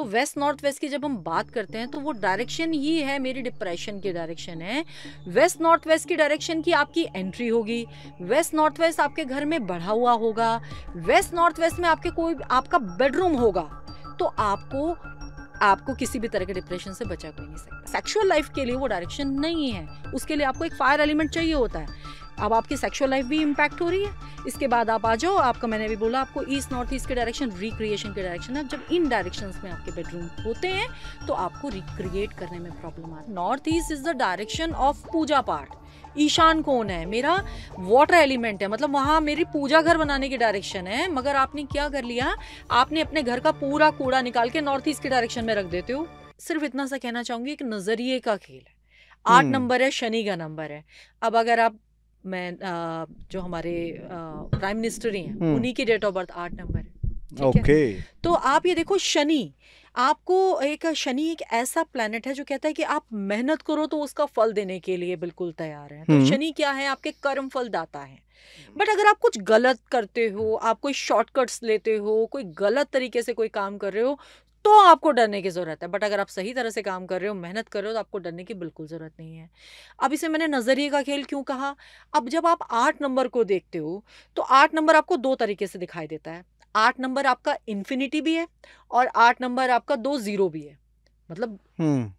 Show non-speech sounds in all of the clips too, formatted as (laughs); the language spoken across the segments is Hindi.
तो वेस्ट नॉर्थ वेस्ट की जब हम बात करते हैं तो वो डायरेक्शन ही है मेरी डिप्रेशन की डायरेक्शन है वेस्ट नॉर्थ वेस्ट की डायरेक्शन की आपकी एंट्री होगी वेस्ट नॉर्थ वेस्ट आपके घर में बढ़ा हुआ होगा वेस्ट नॉर्थ वेस्ट में आपके कोई आपका बेडरूम होगा तो आपको आपको किसी भी तरह के डिप्रेशन से बचा कोई नहीं सकता सेक्सुअल लाइफ के लिए वो डायरेक्शन नहीं है उसके लिए आपको एक फायर एलिमेंट चाहिए होता है अब आपकी सेक्शुअल लाइफ भी इम्पैक्ट हो रही है इसके बाद आप आ जाओ आपका मैंने भी बोला आपको ईस्ट नॉर्थ ईस्ट के डायरेक्शन रिक्रिएशन के डायरेक्शन अब जब इन डायरेक्शन में आपके बेडरूम होते हैं तो आपको रिक्रिएट करने में प्रॉब्लम आती है north east is the direction of puja path Ishan कौन है मेरा वाटर एलिमेंट है मतलब वहाँ मेरी पूजा घर बनाने की डायरेक्शन है मगर आपने क्या कर लिया आपने अपने घर का पूरा कूड़ा निकाल के नॉर्थ ईस्ट के डायरेक्शन में रख देते हो सिर्फ इतना सा कहना चाहूंगी एक नजरिए का खेल है आठ नंबर हम्म। है शनि का नंबर है अब अगर आप मैं आ, जो हमारे प्राइम मिनिस्टर ही हैं हम्म। उन्हीं की डेट ऑफ बर्थ आठ नंबर है ओके okay. तो आप ये देखो शनि आपको एक शनि एक ऐसा प्लेनेट है जो कहता है कि आप मेहनत करो तो उसका फल देने के लिए बिल्कुल तैयार है तो हम्म। शनि क्या है आपके कर्म फल दाता है बट हम्म। अगर आप कुछ गलत करते हो आप कोई शॉर्टकट्स लेते हो कोई गलत तरीके से कोई काम कर रहे हो तो आपको डरने की ज़रूरत है बट अगर आप सही तरह से काम कर रहे हो मेहनत कर रहे हो तो आपको डरने की बिल्कुल ज़रूरत नहीं है अब इसे मैंने नज़रिए का खेल क्यों कहा अब जब आप आठ नंबर को देखते हो तो आठ नंबर आपको दो तरीके से दिखाई देता है आठ नंबर आपका इन्फिनिटी भी है और आठ नंबर आपका दो ज़ीरो भी है मतलब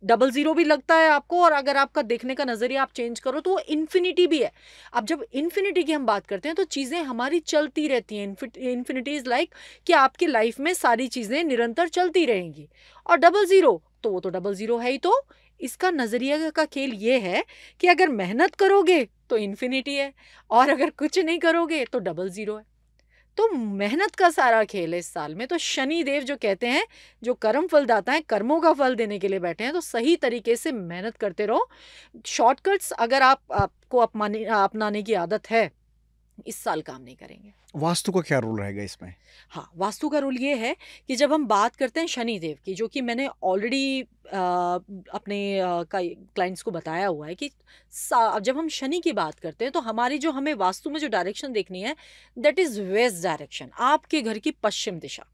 डबल हम्म। जीरो भी लगता है आपको और अगर आपका देखने का नजरिया आप चेंज करो तो वो इन्फिनिटी भी है अब जब इन्फिनिटी की हम बात करते हैं तो चीज़ें हमारी चलती रहती हैं इन्फिनिटी इज़ लाइक कि आपकी लाइफ में सारी चीज़ें निरंतर चलती रहेंगी और डबल ज़ीरो तो वो तो डबल ज़ीरो है ही तो इसका नज़रिया का खेल ये है कि अगर मेहनत करोगे तो इन्फिनिटी है और अगर कुछ नहीं करोगे तो डबल ज़ीरो है तो मेहनत का सारा खेल है इस साल में तो शनि देव जो कहते हैं जो कर्म फल दाता है कर्मों का फल देने के लिए बैठे हैं तो सही तरीके से मेहनत करते रहो शॉर्टकट्स अगर आप आपको अपमाने अपनाने की आदत है इस साल काम नहीं करेंगे वास्तु का क्या रोल रहेगा इसमें हाँ वास्तु का रोल ये है कि जब हम बात करते हैं शनि देव की जो कि मैंने ऑलरेडी अपने क्लाइंट्स को बताया हुआ है कि जब हम शनि की बात करते हैं तो हमारी जो हमें वास्तु में जो डायरेक्शन देखनी है दैट इज़ वेस्ट डायरेक्शन आपके घर की पश्चिम दिशा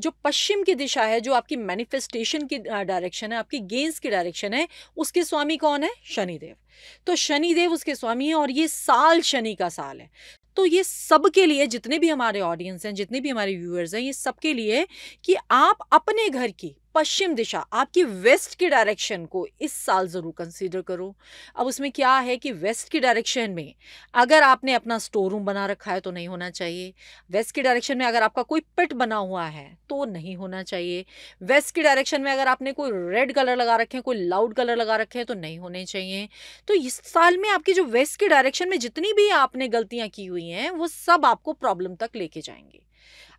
जो पश्चिम की दिशा है जो आपकी मैनिफेस्टेशन की डायरेक्शन है आपकी गेंस की डायरेक्शन है उसके स्वामी कौन है शनिदेव तो शनिदेव उसके स्वामी है और ये साल शनि का साल है तो ये सब के लिए जितने भी हमारे ऑडियंस हैं जितने भी हमारे व्यूअर्स हैं ये सबके लिए कि आप अपने घर की पश्चिम दिशा आपकी वेस्ट की डायरेक्शन को इस साल ज़रूर कंसीडर करो अब उसमें क्या है कि वेस्ट की डायरेक्शन में अगर आपने अपना स्टोर रूम बना रखा है तो नहीं होना चाहिए वेस्ट की डायरेक्शन में अगर आपका कोई पिट बना हुआ है तो नहीं होना चाहिए वेस्ट की डायरेक्शन में अगर आपने कोई रेड कलर लगा रखे हैं कोई लाउड कलर लगा रखे हैं तो नहीं होने चाहिए तो इस साल में आपकी जो वेस्ट की डायरेक्शन में जितनी भी आपने गलतियाँ की हुई हैं वो सब आपको प्रॉब्लम तक लेके जाएंगे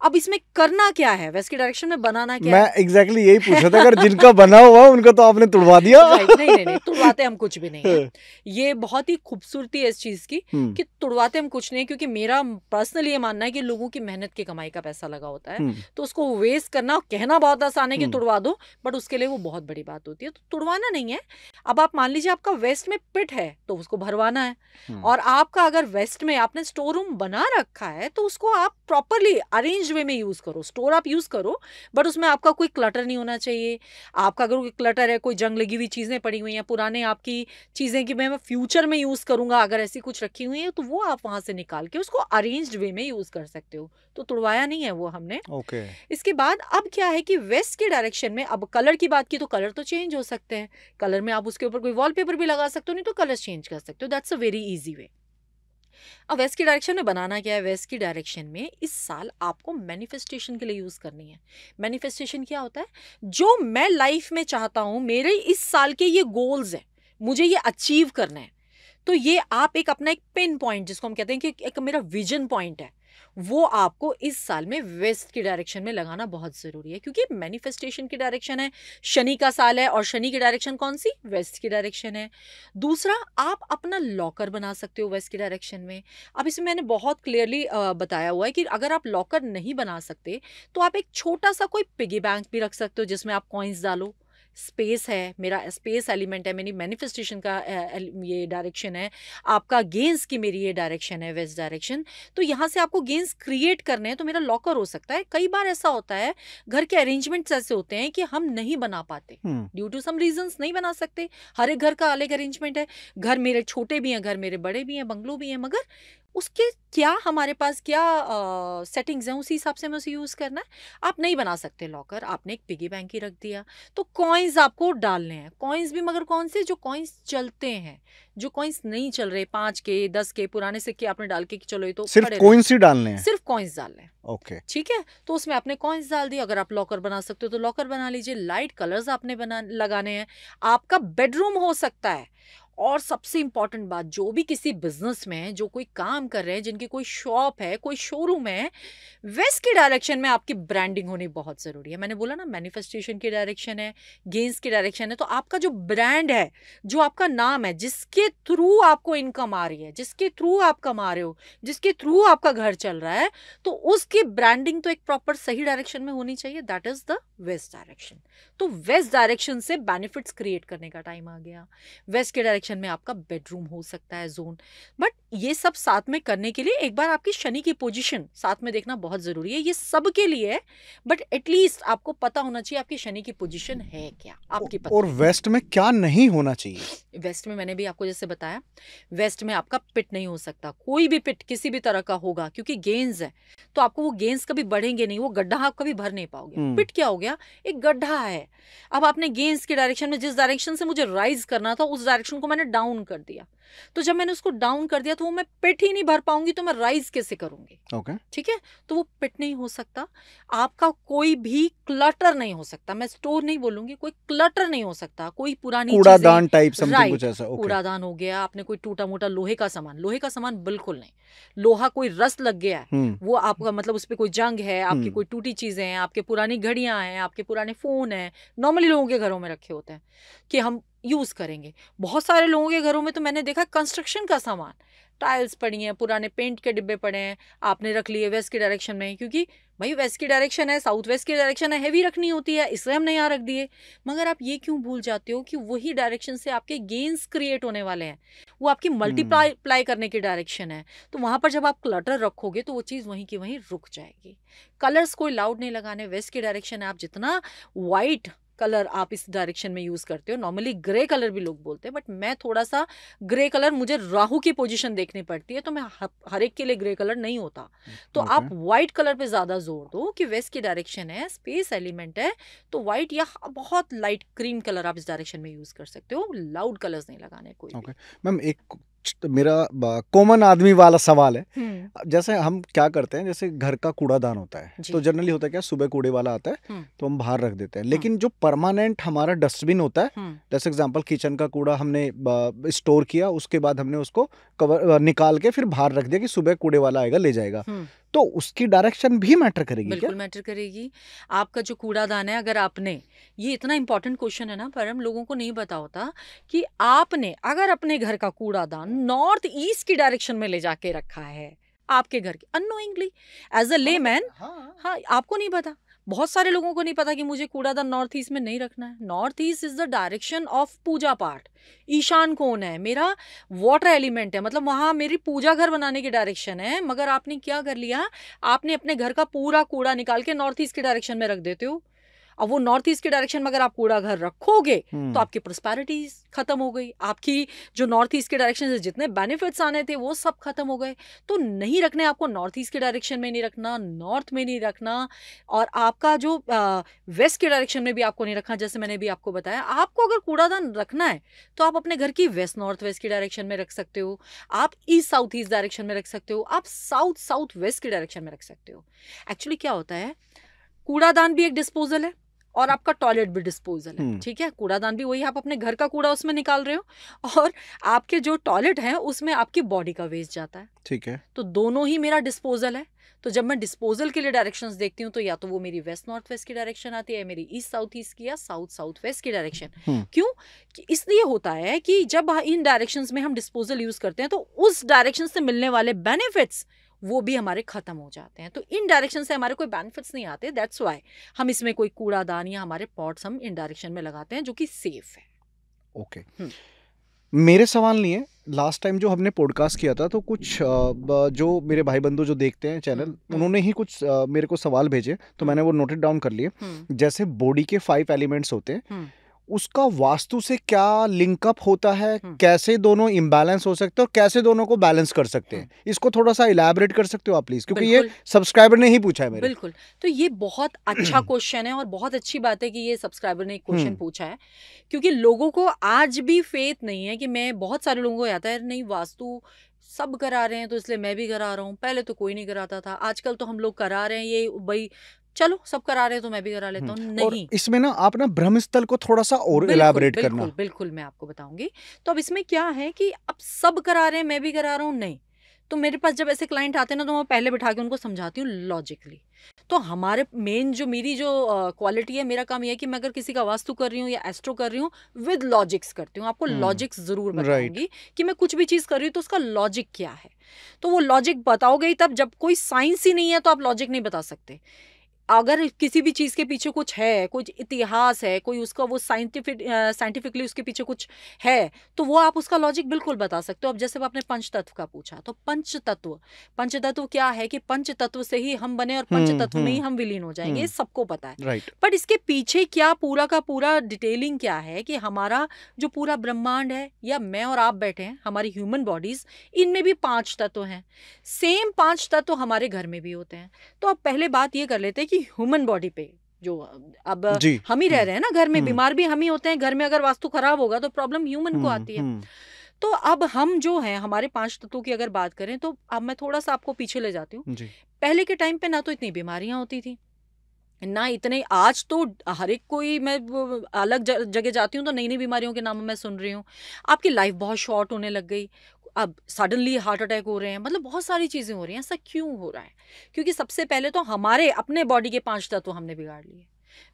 अब इसमें करना क्या है वेस्ट के डायरेक्शन में बनाना क्या मैं एग्जैक्टली exactly यही पूछ रहा था अगर जिनका बना हुआ उनका तो आपने तुड़वा दिया नहीं नहीं नहीं तुड़वाते हम कुछ भी नहीं है (laughs) ये बहुत ही खूबसूरती है इस चीज की हम्म। कि तुड़वाते हम कुछ नहीं क्योंकि मेरा पर्सनली ये मानना है कि लोगों की मेहनत की कमाई का पैसा लगा होता है हम्म। तो उसको वेस्ट करना कहना बहुत आसान है कि हम्म। तुड़वा दो बट उसके लिए वो बहुत बड़ी बात होती है तो तुड़वाना नहीं है अब आप मान लीजिए आपका वेस्ट में पिट है तो उसको भरवाना है और आपका अगर वेस्ट में आपने स्टोर रूम बना रखा है तो उसको आप प्रॉपरली अरेंज मैनेज वे में यूज़ करो स्टोर आप यूज़ करो बट उसमें आपका कोई क्लटर नहीं होना चाहिए आपका अगर कोई क्लटर है कोई जंग लगी हुई चीज़ें पड़ी हुई हैं पुराने आपकी चीज़ें कि मैं फ्यूचर में यूज़ करूँगा अगर ऐसी कुछ रखी हुई है तो वो आप वहाँ से निकाल के उसको अरेंज वे में यूज़ कर सकते हो तो तुड़वाया नहीं है वो हमने okay. इसके बाद अब क्या है कि वेस्ट के डायरेक्शन में अब कलर की बात की तो कलर तो चेंज हो सकते हैं कलर में आप उसके ऊपर कोई वॉलपेपर भी लगा सकते हो नहीं तो कलर चेंज कर सकते हो that's a very easy way अब वेस्ट की डायरेक्शन में बनाना क्या है वेस्ट की डायरेक्शन में इस साल आपको मैनिफेस्टेशन के लिए यूज़ करनी है मैनिफेस्टेशन क्या होता है जो मैं लाइफ में चाहता हूँ मेरे इस साल के ये गोल्स हैं मुझे ये अचीव करना है तो ये आप एक अपना एक पिन पॉइंट जिसको हम कहते हैं कि एक मेरा विजन पॉइंट है वो आपको इस साल में वेस्ट की डायरेक्शन में लगाना बहुत ज़रूरी है क्योंकि मैनिफेस्टेशन की डायरेक्शन है शनि का साल है और शनि की डायरेक्शन कौन सी वेस्ट की डायरेक्शन है दूसरा आप अपना लॉकर बना सकते हो वेस्ट की डायरेक्शन में अब इसमें मैंने बहुत क्लियरली बताया हुआ है कि अगर आप लॉकर नहीं बना सकते तो आप एक छोटा सा कोई पिगी बैंक भी रख सकते हो जिसमें आप कॉइन्स डालो स्पेस है मेरा स्पेस एलिमेंट है मेरी मैनिफेस्टेशन का ये डायरेक्शन है आपका गेंस की मेरी ये डायरेक्शन है वेस्ट डायरेक्शन तो यहाँ से आपको गेंस क्रिएट करने हैं तो मेरा लॉकर हो सकता है कई बार ऐसा होता है घर के अरेंजमेंट्स ऐसे होते हैं कि हम नहीं बना पाते ड्यू टू सम रीजंस नहीं बना सकते हर एक घर का अलग अरेंजमेंट है घर मेरे छोटे भी हैं घर मेरे बड़े भी हैं बंगलो भी हैं मगर उसके क्या हमारे पास क्या सेटिंग्स हैं उसी हिसाब से हमें उसे यूज़ करना है आप नहीं बना सकते लॉकर आपने एक पिगी बैंक ही रख दिया तो कॉइन्स आपको डालने हैं कॉइन्स भी मगर कौन से जो कॉइन्स चलते हैं जो कॉइन्स नहीं चल रहे पाँच के दस के पुराने सिक्के आपने डाल के चलो ये तो सिर्फ कॉइन्स ही डालने हैं सिर्फ कॉइन्स डालने हैं ओके ठीक है तो उसमें आपने कॉइन्स डाल दिए अगर आप लॉकर बना सकते हो तो लॉकर बना लीजिए लाइट कलर्स आपने बना लगाने हैं आपका बेडरूम हो सकता है और सबसे इम्पॉर्टेंट बात जो भी किसी बिजनेस में जो कोई काम कर रहे हैं जिनकी कोई शॉप है कोई शोरूम है वेस्ट के डायरेक्शन में आपकी ब्रांडिंग होनी बहुत ज़रूरी है मैंने बोला ना मैनिफेस्टेशन की डायरेक्शन है गेंस की डायरेक्शन है तो आपका जो ब्रांड है जो आपका नाम है जिसके थ्रू आपको इनकम आ रही है जिसके थ्रू आप कमा रहे हो जिसके थ्रू आपका घर चल रहा है तो उसकी ब्रांडिंग तो एक प्रॉपर सही डायरेक्शन में होनी चाहिए that is the west direction तो वेस्ट डायरेक्शन से बेनिफिट्स क्रिएट करने का टाइम आ गया वेस्ट के डायरेक्शन सेक्शन में आपका बेडरूम हो सकता है जोन बट ये सब साथ में करने के लिए एक बार आपकी शनि की पोजीशन साथ में देखना बहुत ज़रूरी है ये सब के लिए है बट एटलीस्ट आपको पता होना चाहिए आपकी शनि की पोजीशन है क्या आपकी पता और वेस्ट में क्या नहीं होना चाहिए वेस्ट में मैंने भी आपको जैसे बताया वेस्ट में आपका पिट नहीं हो सकता कोई भी पिट किसी भी तरह का होगा क्योंकि गेंस है तो आपको वो गेंस कभी बढ़ेंगे नहीं वो गड्ढा आप कभी भर नहीं पाओगे पिट हम्म। क्या हो गया एक गड्ढा है अब आपने गेंस के डायरेक्शन में जिस डायरेक्शन से मुझे राइज करना था उस डायरेक्शन को मैंने डाउन कर दिया तो जब मैंने उसको डाउन कर दिया तो वो मैं पिट ही नहीं भर पाऊंगी तो मैं राइज कैसे करूंगी ओके okay. ठीक है तो वो पिट नहीं हो सकता आपका कोई भी क्लटर नहीं हो सकता मैं स्टोर नहीं बोलूंगी कोई क्लटर नहीं हो सकता कोई पुरानी कूड़ादान टाइप समथिंग कुछ ऐसा okay. कूड़ादान हो गया आपने कोई टूटा मोटा लोहे का सामान लोहे का सामान बिल्कुल नहीं लोहा कोई रस लग गया है हम्म। वो आपका मतलब उस पर कोई जंग है आपकी हम्म। कोई टूटी चीजें हैं आपके पुरानी घड़ियां हैं आपके पुराने फोन है नॉर्मली लोगों के घरों में रखे होते हैं कि हम यूज़ करेंगे बहुत सारे लोगों के घरों में तो मैंने देखा कंस्ट्रक्शन का सामान टाइल्स पड़ी हैं पुराने पेंट के डिब्बे पड़े हैं आपने रख लिए वेस्ट के डायरेक्शन में क्योंकि भाई वेस्ट की डायरेक्शन है साउथ वेस्ट की डायरेक्शन है हैवी रखनी होती है इसलिए हमने यहाँ रख दिए मगर आप ये क्यों भूल जाते हो कि वही डायरेक्शन से आपके गेंस क्रिएट होने वाले हैं वो आपकी हम्म। मल्टीप्लाई करने की डायरेक्शन है तो वहाँ पर जब आप क्लटर रखोगे तो वो चीज़ वहीं की वहीं रुक जाएगी कलर्स कोई लाउड नहीं लगाने वेस्ट की डायरेक्शन है आप जितना वाइट कलर आप इस डायरेक्शन में यूज़ करते हो नॉर्मली ग्रे कलर भी लोग बोलते हैं बट मैं थोड़ा सा ग्रे कलर मुझे राहु की पोजीशन देखनी पड़ती है तो मैं हर एक के लिए ग्रे कलर नहीं होता तो okay. आप व्हाइट कलर पे ज़्यादा जोर दो कि वेस्ट की डायरेक्शन है स्पेस एलिमेंट है तो व्हाइट या बहुत लाइट क्रीम कलर आप इस डायरेक्शन में यूज़ कर सकते हो लाउड कलर्स नहीं लगाने कोई okay. मैम एक मेरा कॉमन आदमी वाला सवाल है हम्म। जैसे हम क्या करते हैं जैसे घर का कूड़ादान होता है तो जनरली होता है क्या सुबह कूड़े वाला आता है हम्म। तो हम बाहर रख देते हैं हम्म। लेकिन जो परमानेंट हमारा डस्टबिन होता है जैसे एग्जाम्पल किचन का कूड़ा हमने स्टोर किया उसके बाद हमने उसको कवर निकाल के फिर बाहर रख दिया कि सुबह कूड़े वाला आएगा ले जाएगा तो उसकी डायरेक्शन भी मैटर करेगी बिल्कुल मैटर करेगी आपका जो कूड़ादान है अगर आपने ये इतना इंपॉर्टेंट क्वेश्चन है ना पर हम लोगों को नहीं पता होता कि आपने अगर अपने घर का कूड़ादान नॉर्थ ईस्ट की डायरेक्शन में ले जाके रखा है आपके घर के अनोइंगली एज अ लेमैन हाँ आपको नहीं पता बहुत सारे लोगों को नहीं पता कि मुझे कूड़ादान नॉर्थ ईस्ट में नहीं रखना है north east is the direction of puja path Ishan कौन है मेरा वाटर एलिमेंट है मतलब वहाँ मेरी पूजा घर बनाने की डायरेक्शन है मगर आपने क्या कर लिया आपने अपने घर का पूरा कूड़ा निकाल के नॉर्थ ईस्ट के डायरेक्शन में रख देते हो अब वो नॉर्थ ईस्ट के डायरेक्शन में अगर आप कूड़ा घर रखोगे हम्म। तो आपकी प्रोस्पैरिटी खत्म हो गई आपकी जो नॉर्थ ईस्ट के डायरेक्शन से जितने बेनिफिट्स आने थे वो सब खत्म हो गए तो नहीं रखने आपको नॉर्थ ईस्ट के डायरेक्शन में नहीं रखना नॉर्थ में नहीं रखना और आपका जो वेस्ट के डायरेक्शन में भी आपको नहीं रखना जैसे मैंने भी आपको बताया आपको अगर कूड़ादान रखना है तो आप अपने घर की वेस्ट नॉर्थ वेस्ट के डायरेक्शन में रख सकते हो आप ईस्ट साउथ ईस्ट डायरेक्शन में रख सकते हो आप साउथ साउथ वेस्ट के डायरेक्शन में रख सकते हो एक्चुअली क्या होता है कूड़ादान भी एक डिस्पोजल है और आपका टॉयलेट भी डिस्पोजल है हम्म। ठीक है कूड़ादान भी वही आप अपने घर का कूड़ा उसमें निकाल रहे हो और आपके जो टॉयलेट है उसमें आपकी बॉडी का वेस्ट जाता है ठीक है तो दोनों ही मेरा डिस्पोजल है तो जब मैं डिस्पोजल के लिए डायरेक्शंस देखती हूँ तो या तो वो मेरी वेस्ट नॉर्थ वेस्ट की डायरेक्शन आती है मेरी ईस्ट साउथ ईस्ट की या साउथ साउथ वेस्ट की डायरेक्शन हम्म। क्यों इसलिए होता है कि जब इन डायरेक्शंस में हम डिस्पोजल यूज करते हैं तो उस डायरेक्शन से मिलने वाले बेनिफिट्स वो भी हमारे ख़त्म हो जाते हैं तो इन डायरेक्शन से हमारे कोई बेनिफिट्स नहीं आते दैट्स वाई हम इसमें कोई कूड़ादान या हमारे पॉट्स हम इन डायरेक्शन में लगाते हैं जो कि सेफ है ओके हम्म। मेरे सवाल नहीं है लास्ट टाइम जो हमने पॉडकास्ट किया था तो कुछ जो मेरे भाई बंधु जो देखते हैं चैनल हम्म। उन्होंने ही कुछ मेरे को सवाल भेजे तो हम्म। मैंने वो नोटेड डाउन कर लिए जैसे बॉडी के फाइव एलिमेंट्स होते हैं उसका वास्तु से क्या लिंकअप होता है हम्म। कैसे दोनों इम्बैलेंस हो सकते हैं और कैसे दोनों को बैलेंस कर सकते हैं हम्म। इसको थोड़ा सा इलेबरेट कर सकते हो आप प्लीज क्योंकि ये सब्सक्राइबर ने ही पूछा है मेरे बिल्कुल तो ये बहुत अच्छा क्वेश्चन है और बहुत अच्छी बात है कि ये सब्सक्राइबर ने क्वेश्चन हम्म। पूछा है क्योंकि लोगों को आज भी फेथ नहीं है कि मैं बहुत सारे लोगों को आता है नहीं वास्तु सब करा रहे हैं तो इसलिए मैं भी करा रहा हूँ पहले तो कोई नहीं कराता था आजकल तो हम लोग करा रहे हैं ये भाई चलो सब करा रहे तो मैं भी करा लेता हूँ हम्म, नहीं इसमें ना आप ना स्थल को थोड़ा सा और इलाबरेट करना बिल्कुल बिल्कुल मैं आपको बताऊंगी तो अब इसमें क्या है कि अब सब करा रहे हैं मैं भी करा रहा हूँ नहीं तो मेरे पास जब ऐसे क्लाइंट आते हैं ना तो मैं पहले बिठा के उनको समझाती हूँ लॉजिकली तो हमारे मेन जो मेरी जो क्वालिटी है मेरा काम यह है कि मैं अगर किसी का वास्तु कर रही हूँ या एस्ट्रो कर रही हूँ विद लॉजिक्स करती हूँ आपको लॉजिक्स हम्म। जरूर बताऊंगी कि मैं कुछ भी चीज़ कर रही हूँ तो उसका लॉजिक क्या है तो वो लॉजिक बताओगे तब जब कोई साइंस ही नहीं है तो आप लॉजिक नहीं बता सकते अगर किसी भी चीज़ के पीछे कुछ है कुछ इतिहास है कोई उसका वो साइंटिफिक साइंटिफिकली उसके पीछे कुछ है तो वो आप उसका लॉजिक बिल्कुल बता सकते हो अब जैसे आपने पंचतत्व का पूछा तो पंचतत्व पंचतत्व क्या है कि पंचतत्व से ही हम बने और हम्म, पंचतत्व में ही हम्म, हम विलीन हो जाएंगे हम्म। ये सबको पता है बट इसके पीछे क्या पूरा का पूरा डिटेलिंग क्या है कि हमारा जो पूरा ब्रह्मांड है या मैं और आप बैठे हैं हमारी ह्यूमन बॉडीज इनमें भी पांच तत्व हैं सेम पांच तत्व हमारे घर में भी होते हैं तो आप पहले बात ये कर लेते हैं कि की ह्यूमन बॉडी पे जो अब हम ही रह रहे हैं ना घर में हम्म। बीमार भी हम ही होते हैं घर में अगर वास्तु खराब होगा तो प्रॉब्लम ह्यूमन को हम्म, आती है हम्म। तो अब हम जो है हमारे पांच तत्वों की अगर बात करें तो अब मैं थोड़ा सा आपको पीछे ले जाती हूँ पहले के टाइम पे ना तो इतनी बीमारियां होती थी ना इतने आज तो हर एक कोई मैं अलग जगह जाती हूँ तो नई नई बीमारियों के नाम मैं सुन रही हूँ आपकी लाइफ बहुत शॉर्ट होने लग गई अब सडनली हार्ट अटैक हो रहे हैं मतलब बहुत सारी चीज़ें हो रही हैं ऐसा क्यों हो रहा है क्योंकि सबसे पहले तो हमारे अपने बॉडी के पाँच तत्व हमने बिगाड़ लिए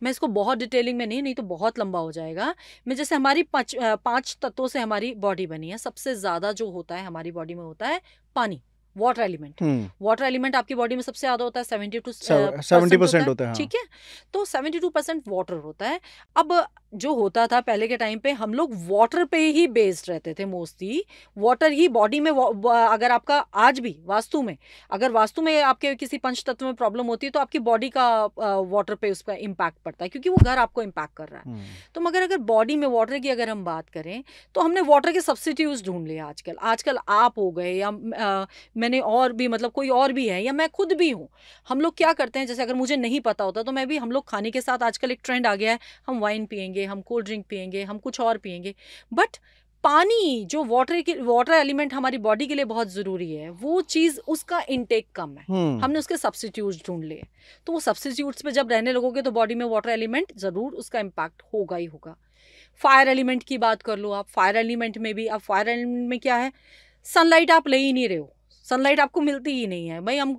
मैं इसको बहुत डिटेलिंग में नहीं नहीं तो बहुत लंबा हो जाएगा मैं जैसे हमारी पाँच पाँच तत्वों से हमारी बॉडी बनी है सबसे ज़्यादा जो होता है हमारी बॉडी में होता है पानी वाटर एलिमेंट वाटर एलिमेंट आपकी बॉडी में सबसे ज्यादा होता है सेवेंटी टू सेवेंटी परसेंट होता है हाँ। ठीक है तो सेवेंटी टू परसेंट वाटर होता है अब जो होता था पहले के टाइम पे हम लोग वाटर पे ही बेस्ड रहते थे मोस्टली वाटर ही बॉडी में अगर आपका आज भी वास्तु में अगर वास्तु में आपके किसी पंच तत्व में प्रॉब्लम होती है तो आपकी बॉडी का वाटर पे उसका इम्पैक्ट पड़ता है क्योंकि वो घर आपको इम्पैक्ट कर रहा है hmm. तो मगर अगर बॉडी में वाटर की अगर हम बात करें तो हमने वाटर के सब्सिट्यूज ढूंढ लिया आजकल आजकल आप हो गए या मैंने और भी मतलब कोई और भी है या मैं खुद भी हूँ हम लोग क्या करते हैं जैसे अगर मुझे नहीं पता होता तो मैं भी हम लोग खाने के साथ आजकल एक ट्रेंड आ गया है हम वाइन पियेंगे हम कोल्ड ड्रिंक पियेंगे हम कुछ और पियेंगे बट पानी जो वाटर के वाटर एलिमेंट हमारी बॉडी के लिए बहुत ज़रूरी है वो चीज़ उसका इनटेक कम है हम्म। हमने उसके सब्सटीट्यूट ढूंढ लिए तो वो सब्सिट्यूट्स पे जब रहने लगोगे तो बॉडी में वाटर एलिमेंट ज़रूर उसका इम्पैक्ट होगा ही होगा फायर एलिमेंट की बात कर लो आप फायर एलिमेंट में भी अब फायर एलिमेंट में क्या है सनलाइट आप ले ही नहीं रहे हो सनलाइट आपको मिलती ही नहीं है भाई हम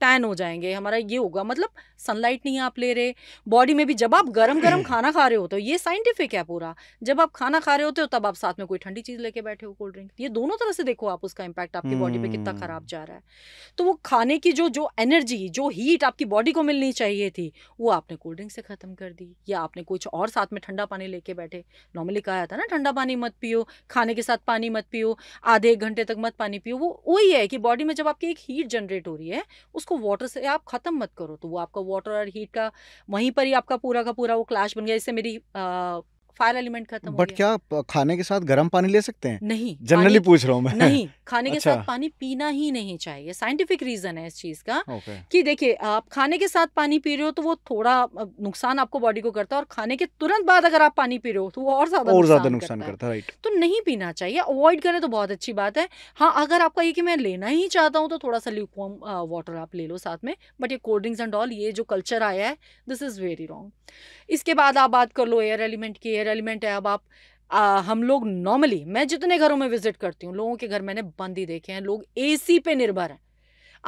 टैन हो जाएंगे हमारा ये होगा मतलब सनलाइट नहीं आप ले रहे बॉडी में भी जब आप गरम गरम (clears throat) खाना खा रहे होते हो ये साइंटिफिक है पूरा जब आप खाना खा रहे होते हो तब आप साथ में कोई ठंडी चीज़ लेके बैठे हो कोल्ड ड्रिंक ये दोनों तरह से देखो आप उसका इम्पैक्ट आपकी बॉडी पे कितना ख़राब हम्म। जा रहा है तो वो खाने की जो जो एनर्जी जो हीट आपकी बॉडी को मिलनी चाहिए थी वो आपने कोल्ड ड्रिंक से ख़त्म कर दी या आपने कुछ और साथ में ठंडा पानी लेके बैठे नॉर्मली कहा जाता है ना ठंडा पानी मत पियो खाने के साथ पानी मत पियो आधे एक घंटे तक मत पानी पियो वो वही है कि बॉडी में जब आपकी एक हीट जनरेट हो रही है उसको वाटर से आप ख़त्म मत करो तो वो आपका वाटर और हीट का वहीं पर ही आपका पूरा का पूरा वो क्लैश बन गया इससे मेरी आ, फायर एलिमेंट खत्म बट क्या खाने के साथ गर्म पानी ले सकते हैं नहीं जनरली पूछ रहा हूँ मैं नहीं खाने अच्छा। के साथ पानी पीना ही नहीं चाहिए साइंटिफिक रीजन है इस चीज का okay. कि देखिए आप खाने के साथ पानी पी रहे हो तो वो थोड़ा नुकसान आपको बॉडी को करता है और खाने के तुरंत बाद अगर आप पानी पी रहे हो तो वो और ज्यादा और ज्यादा नुकसान करता है राइट तो नहीं पीना चाहिए अवॉइड करें तो बहुत अच्छी बात है हाँ अगर आपका ये कि मैं लेना ही चाहता हूँ तो थोड़ा सा ल्यूकॉम वाटर आप ले लो साथ में बट ये कोल्ड ड्रिंक्स एंड ऑल ये जो कल्चर आया है दिस इज वेरी रॉन्ग इसके बाद आप बात कर लो एयर एलिमेंट की एयर एलिमेंट है अब आप आ, हम लोग नॉर्मली मैं जितने घरों में विजिट करती हूँ लोगों के घर मैंने बंद ही देखे हैं लोग एसी पे निर्भर हैं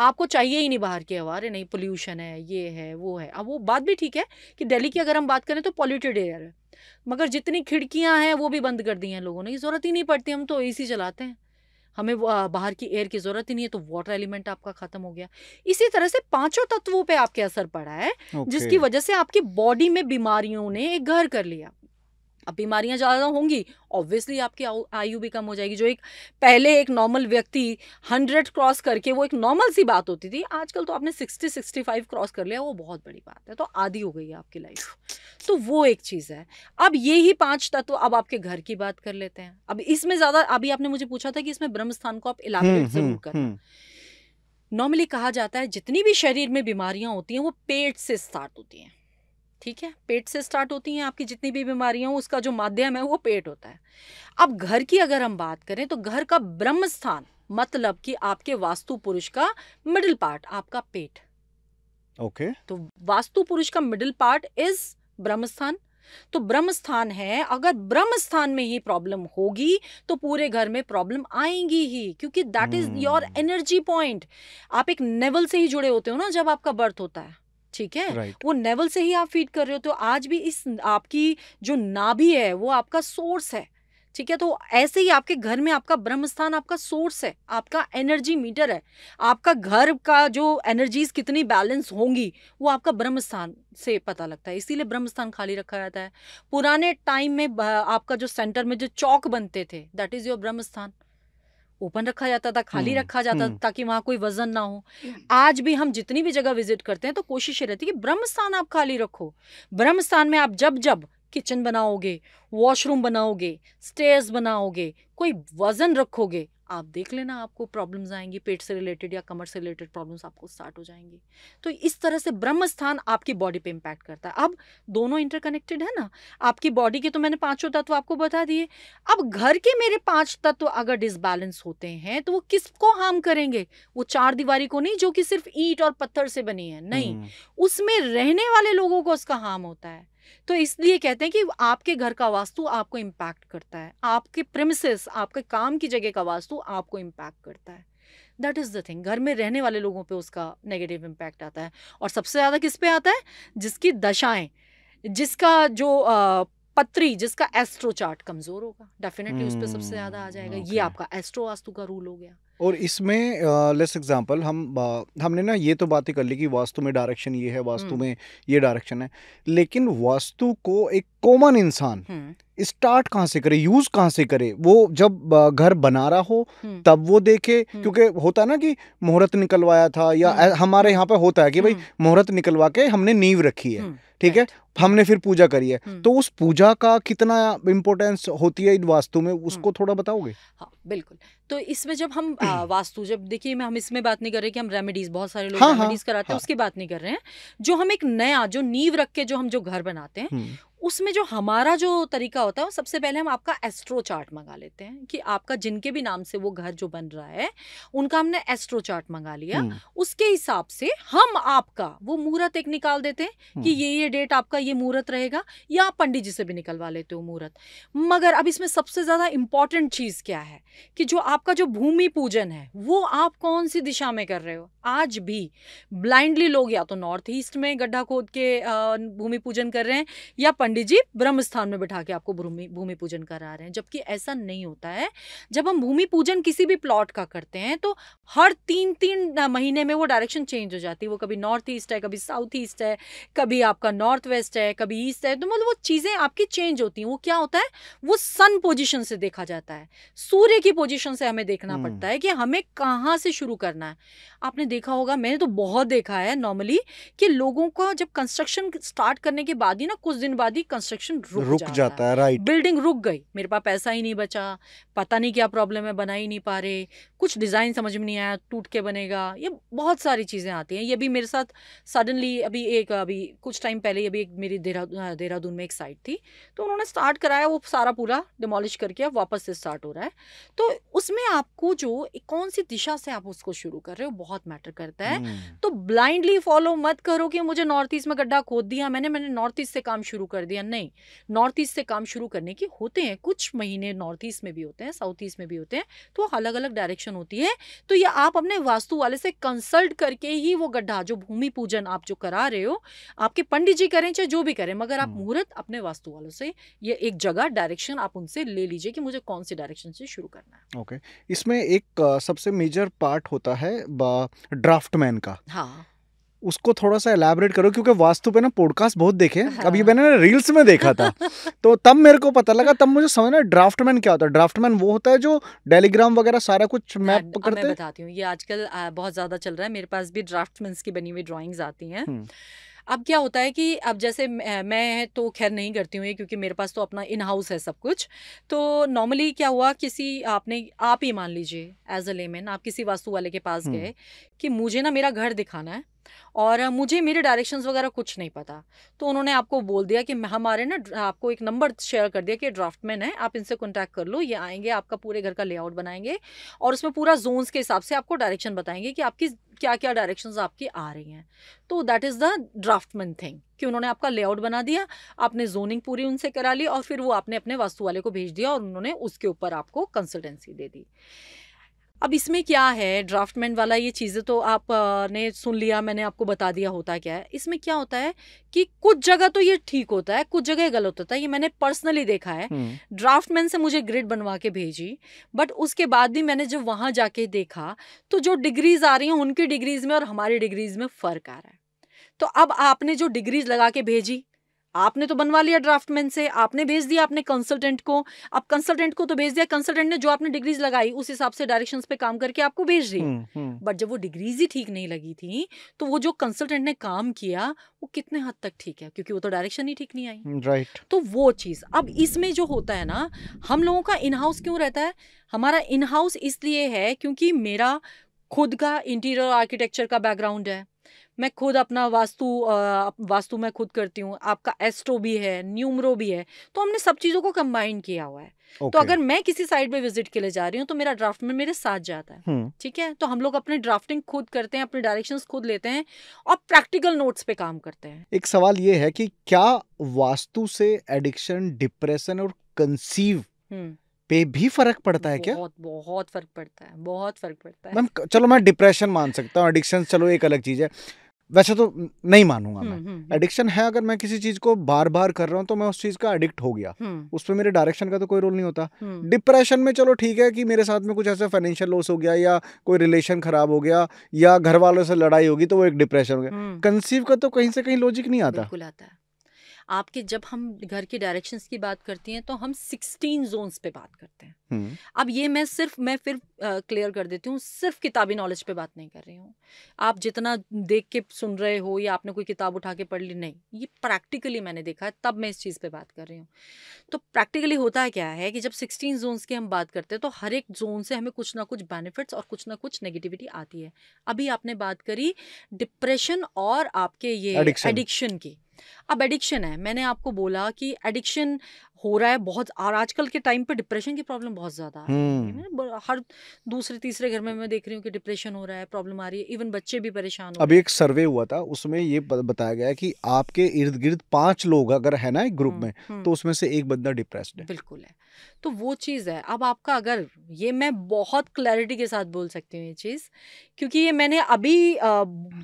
आपको चाहिए ही नहीं बाहर की हवा अरे नहीं पोल्यूशन है ये है वो है अब वो बात भी ठीक है कि दिल्ली की अगर हम बात करें तो पॉल्यूटेड एयर है मगर जितनी खिड़कियाँ हैं वो भी बंद कर दी हैं लोगों ने ज़रूरत ही नहीं पड़ती हम तो ए चलाते हैं हमें बाहर की एयर की ज़रूरत ही नहीं है तो वाटर एलिमेंट आपका ख़त्म हो गया इसी तरह से पांचों तत्वों पे आपके असर पड़ा है okay. जिसकी वजह से आपकी बॉडी में बीमारियों ने एक घर कर लिया अब बीमारियां ज़्यादा होंगी ऑब्वियसली आपकी आयु भी कम हो जाएगी जो एक पहले एक नॉर्मल व्यक्ति हंड्रेड क्रॉस करके वो एक नॉर्मल सी बात होती थी आजकल तो आपने सिक्सटी सिक्सटी फाइव क्रॉस कर लिया वो बहुत बड़ी बात है तो आधी हो गई है आपकी लाइफ तो वो एक चीज़ है अब ये ही पांच तत्व अब आपके घर की बात कर लेते हैं अब इसमें ज़्यादा अभी आपने मुझे पूछा था कि इसमें ब्रह्म स्थान को आप इलाबरेट हम्म, जरूर हम्म, करें नॉर्मली हम्म। कहा जाता है जितनी भी शरीर में बीमारियां होती हैं वो पेट से स्टार्ट होती हैं ठीक है पेट से स्टार्ट होती हैं आपकी जितनी भी बीमारियां हो उसका जो माध्यम है वो पेट होता है अब घर की अगर हम बात करें तो घर का ब्रह्म स्थान मतलब कि आपके वास्तु पुरुष का मिडिल पार्ट आपका पेट ओके okay. तो वास्तु पुरुष का मिडिल पार्ट इज ब्रह्म स्थान तो ब्रह्म स्थान है अगर ब्रह्म स्थान में ही प्रॉब्लम होगी तो पूरे घर में प्रॉब्लम आएंगी ही क्योंकि that is your energy point आप एक नेवल से ही जुड़े होते हो ना जब आपका बर्थ होता है ठीक है right. वो नेवल से ही आप फीड कर रहे हो तो आज भी इस आपकी जो नाभि है वो आपका सोर्स है ठीक है तो ऐसे ही आपके घर में आपका ब्रह्म स्थान आपका सोर्स है आपका एनर्जी मीटर है आपका घर का जो एनर्जीज कितनी बैलेंस होंगी वो आपका ब्रह्म स्थान से पता लगता है इसीलिए ब्रह्म स्थान खाली रखा जाता है पुराने टाइम में आपका जो सेंटर में जो चौक बनते थे दैट इज़ योर ब्रह्म स्थान ओपन रखा जाता था खाली हम्म, रखा जाता था हम्म। ताकि वहाँ कोई वजन ना हो हम्म। आज भी हम जितनी भी जगह विजिट करते हैं तो कोशिश ये रहती है कि ब्रह्म स्थान आप खाली रखो ब्रह्म स्थान में आप जब जब किचन बनाओगे वॉशरूम बनाओगे स्टेयर्स बनाओगे कोई वजन रखोगे आप देख लेना आपको प्रॉब्लम्स आएंगी पेट से रिलेटेड या कमर से रिलेटेड प्रॉब्लम्स आपको स्टार्ट हो जाएंगी तो इस तरह से ब्रह्म स्थान आपकी बॉडी पे इम्पैक्ट करता है अब दोनों इंटरकनेक्टेड है ना आपकी बॉडी के तो मैंने पांचों तत्व आपको बता दिए अब घर के मेरे पांच तत्व अगर डिसबैलेंस होते हैं तो वो किसको हार्म करेंगे वो चार दीवारी को नहीं जो कि सिर्फ ईट और पत्थर से बनी है नहीं हम्म। उसमें रहने वाले लोगों को उसका हार्म होता है तो इसलिए कहते हैं कि आपके घर का वास्तु आपको इम्पैक्ट करता है आपके प्रेमिसेस आपके काम की जगह का वास्तु आपको इम्पैक्ट करता है दैट इज़ द थिंग घर में रहने वाले लोगों पे उसका नेगेटिव इम्पैक्ट आता है और सबसे ज़्यादा किस पे आता है जिसकी दशाएं जिसका जो आ, पत्री जिसका एस्ट्रो चार्ट कमज़ोर होगा डेफिनेटली उस पर सबसे ज़्यादा आ जाएगा हम्म, okay. ये आपका एस्ट्रो वास्तु का रूल हो गया और इसमें लेस एग्जांपल हम हमने ना ये तो बातें कर ली कि वास्तु में डायरेक्शन ये है वास्तु हम्म। में ये डायरेक्शन है लेकिन वास्तु को एक कॉमन इंसान स्टार्ट हम्म। कहाँ से करे यूज कहाँ से करे वो जब घर बना रहा हो हम्म। तब वो देखे क्योंकि होता है ना कि मुहूर्त निकलवाया था या हमारे यहाँ पे होता है कि भाई मुहूर्त निकलवा के हमने नींव रखी है ठीक है हमने फिर पूजा करी है हम्म। तो उस पूजा का कितना इम्पोर्टेंस होती है इन वास्तु में उसको हम्म। थोड़ा बताओगे हाँ बिल्कुल तो इसमें जब हम (clears throat) वास्तु जब देखिए हम इसमें बात नहीं कर रहे कि हम रेमेडीज बहुत सारे लोग हाँ, रेमेडीज हाँ, कराते हैं हाँ, उसकी बात नहीं कर रहे हैं जो हम एक नया जो नींव रख के जो हम जो घर बनाते हैं हम्म। उसमें जो हमारा जो तरीका होता है सबसे पहले हम आपका एस्ट्रो चार्ट मंगा लेते हैं कि आपका जिनके भी नाम से वो घर जो बन रहा है उनका हमने एस्ट्रो चार्ट मंगा लिया उसके हिसाब से हम आपका वो मुहूर्त एक निकाल देते हैं कि ये ये डेट आपका ये मुहूर्त रहेगा या आप पंडित जी से भी निकलवा लेते हो मुहूर्त मगर अब इसमें सबसे ज़्यादा इम्पॉर्टेंट चीज़ क्या है कि जो आपका जो भूमि पूजन है वो आप कौन सी दिशा में कर रहे हो आज भी ब्लाइंडली लोग या तो नॉर्थ ईस्ट में गड्ढा खोद के भूमि पूजन कर रहे हैं या पंडित जी ब्रह्म स्थान में बैठा के आपको भूमि भूमि पूजन करा रहे हैं जबकि ऐसा नहीं होता है जब हम भूमि पूजन किसी भी प्लॉट का करते हैं तो हर तीन तीन महीने में वो डायरेक्शन चेंज हो जाती है वो कभी नॉर्थ ईस्ट है कभी साउथ ईस्ट है कभी आपका नॉर्थ वेस्ट है कभी ईस्ट है तो मतलब वो चीज़ें आपकी चेंज होती हैं वो क्या होता है वो सन पोजिशन से देखा जाता है सूर्य की पोजिशन से हमें देखना हम्म। पड़ता है कि हमें कहाँ से शुरू करना है आपने देखा होगा मैंने तो बहुत देखा है नॉर्मली कि लोगों को जब कंस्ट्रक्शन स्टार्ट करने के बाद ही ना कुछ दिन बाद ही कंस्ट्रक्शन रुक, रुक जाता, जाता है राइट बिल्डिंग रुक गई मेरे पास पैसा ही नहीं बचा पता नहीं क्या प्रॉब्लम है बना ही नहीं पा रहे कुछ डिज़ाइन समझ में नहीं आया टूट के बनेगा ये बहुत सारी चीज़ें आती हैं ये भी मेरे साथ सडनली अभी एक अभी कुछ टाइम पहले अभी एक मेरी देहरादून देहरादून में एक साइट थी तो उन्होंने स्टार्ट कराया वो सारा पूरा डिमोलिश करके अब वापस से स्टार्ट हो रहा है तो उसमें आपको जो कौन सी दिशा से आप उसको शुरू कर रहे हो बहुत मैटर करता है हम्म। तो ब्लाइंडली फॉलो मत करो कि मुझे नॉर्थ ईस्ट में गड्ढा खोद दिया मैंने मैंने नॉर्थ ईस्ट से काम शुरू कर दिया नहीं नॉर्थ ईस्ट से काम शुरू करने के होते हैं कुछ महीने नॉर्थ ईस्ट में भी होते हैं साउथ ईस्ट में भी होते हैं तो अलग अलग डायरेक्शन होती है तो ये आप अपने वास्तु वाले से कंसल्ट करके ही वो गड्ढा जो भूमि पूजन आप जो करा रहे हो आपके पंडित जी करें चाहे जो भी करें मगर आप मुहूर्त अपने वास्तु वालों से ये एक जगह डायरेक्शन आप उनसे ले लीजिए कि मुझे कौन से डायरेक्शन से शुरू करना है ओके okay. इसमें एक सबसे मेजर पार्ट होता है मैन का हाँ उसको थोड़ा सा एलैबोरेट करो क्योंकि वास्तु पे ना पॉडकास्ट बहुत देखे हाँ। अभी मैंने ना रील्स में देखा था (laughs) तो तब मेरे को पता लगा तब मुझे समझना ड्राफ्टमैन क्या होता है ड्राफ्टमैन वो होता है जो डेलीग्राम वगैरह सारा कुछ हाँ, मैप करते मैं बताती हूँ ये आजकल बहुत ज्यादा चल रहा है मेरे पास भी ड्राफ्टमैन की बनी हुई ड्रॉइंग्स आती हैं अब क्या होता है कि अब जैसे मैं तो खैर नहीं करती हूँ ये क्योंकि मेरे पास तो अपना इन हाउस है सब कुछ तो नॉर्मली क्या हुआ किसी आपने आप ही मान लीजिए एज अ लेमैन आप किसी वास्तु वाले के पास गए कि मुझे ना मेरा घर दिखाना है और मुझे मेरे डायरेक्शंस वगैरह कुछ नहीं पता तो उन्होंने आपको बोल दिया कि हमारे ना आपको एक नंबर शेयर कर दिया कि ड्राफ्टमैन है आप इनसे कॉन्टैक्ट कर लो ये आएंगे आपका पूरे घर का लेआउट बनाएंगे और उसमें पूरा जोन्स के हिसाब से आपको डायरेक्शन बताएंगे कि आपकी क्या क्या डायरेक्शन आपकी आ रही हैं तो that is the draftsman thing कि उन्होंने आपका लेआउट बना दिया आपने जोनिंग पूरी उनसे करा ली और फिर वो आपने अपने वास्तु वाले को भेज दिया और उन्होंने उसके ऊपर आपको कंसल्टेंसी दे दी अब इसमें क्या है ड्राफ्टमैन वाला ये चीज़ें तो आपने सुन लिया मैंने आपको बता दिया होता क्या है इसमें क्या होता है कि कुछ जगह तो ये ठीक होता है कुछ जगह गलत होता है ये मैंने पर्सनली देखा है ड्राफ्टमैन से मुझे ग्रिड बनवा के भेजी बट उसके बाद भी मैंने जब वहाँ जाके देखा तो जो डिग्रीज आ रही हैं उनकी डिग्रीज में और हमारी डिग्रीज में फ़र्क आ रहा है तो अब आपने जो डिग्रीज लगा के भेजी आपने तो बनवा लिया ड्राफ्टमैन से आपने भेज दिया आपने कंसल्टेंट को अब कंसल्टेंट को तो भेज दिया कंसल्टेंट ने जो आपने डिग्रीज लगाई उस हिसाब से डायरेक्शन पे काम करके आपको भेज रही बट हम्म, हम्म। जब वो डिग्रीज ही ठीक नहीं लगी थी तो वो जो कंसल्टेंट ने काम किया वो कितने हद तक ठीक है क्योंकि वो तो डायरेक्शन ही ठीक नहीं आई राइट हम्म, right. तो वो चीज अब इसमें जो होता है ना हम लोगों का इनहाउस क्यों रहता है हमारा इनहाउस इसलिए है क्योंकि मेरा खुद का इंटीरियर आर्किटेक्चर का बैकग्राउंड है मैं खुद अपना वास्तु वास्तु मैं खुद करती हूँ आपका एस्ट्रो भी है न्यूमरो भी है तो हमने सब चीज़ों को कंबाइन किया हुआ है तो okay. तो अगर मैं किसी साइड पे विजिट के लिए जा रही हूँ तो मेरा ड्राफ्ट में मेरे साथ जाता है हम्म। ठीक है तो हम लोग अपने ड्राफ्टिंग खुद करते हैं अपने डायरेक्शंस खुद लेते हैं और प्रैक्टिकल नोट्स पे काम करते हैं एक सवाल ये है कि क्या वास्तु से एडिक्शन डिप्रेशन और कंसीव पे भी फर्क पड़ता है क्या बहुत फर्क पड़ता है बहुत फर्क पड़ता है मैम चलो मैं डिप्रेशन मान सकता हूँ एडिक्शन चलो एक अलग चीज़ है वैसे तो नहीं मानूंगा हम्म, मैं हम्म, हम्म। एडिक्शन है अगर मैं किसी चीज को बार बार कर रहा हूँ तो मैं उस चीज का एडिक्ट हो गया उस पर मेरे डायरेक्शन का तो कोई रोल नहीं होता डिप्रेशन में चलो ठीक है कि मेरे साथ में कुछ ऐसा फाइनेंशियल लॉस हो गया या कोई रिलेशन खराब हो गया या घर वालों से लड़ाई होगी तो वो एक डिप्रेशन हो गया कंसीव का तो कहीं से कहीं लॉजिक नहीं आता आपके जब हम घर की डायरेक्शंस की बात करते हैं तो हम सिक्सटीन जोन्स पे बात करते हैं हम्म। अब ये मैं सिर्फ मैं फिर क्लियर कर देती हूँ सिर्फ किताबी नॉलेज पे बात नहीं कर रही हूँ आप जितना देख के सुन रहे हो या आपने कोई किताब उठा के पढ़ ली नहीं ये प्रैक्टिकली मैंने देखा है तब मैं इस चीज़ पे बात कर रही हूँ तो प्रैक्टिकली होता क्या है कि जब सिक्सटीन जोन्स की हम बात करते हैं तो हर एक जोन से हमें कुछ ना कुछ बेनिफिट्स और कुछ ना कुछ नेगेटिविटी आती है अभी आपने बात करी डिप्रेशन और आपके ये एडिक्शन की अब एडिक्शन है मैंने आपको बोला कि एडिक्शन हो रहा है बहुत और आजकल के टाइम पे डिप्रेशन की प्रॉब्लम बहुत ज़्यादा है हम्म। हर दूसरे तीसरे घर में मैं देख रही हूँ कि डिप्रेशन हो रहा है प्रॉब्लम आ रही है इवन बच्चे भी परेशान हो अभी एक सर्वे हुआ था उसमें ये बताया गया कि आपके इर्द गिर्द पांच लोग अगर है ना एक ग्रुप हम्म, में हम्म। तो उसमें से एक बंदा डिप्रेस है बिल्कुल है तो वो चीज़ है अब आपका अगर ये मैं बहुत क्लैरिटी के साथ बोल सकती हूँ ये चीज़ क्योंकि ये मैंने अभी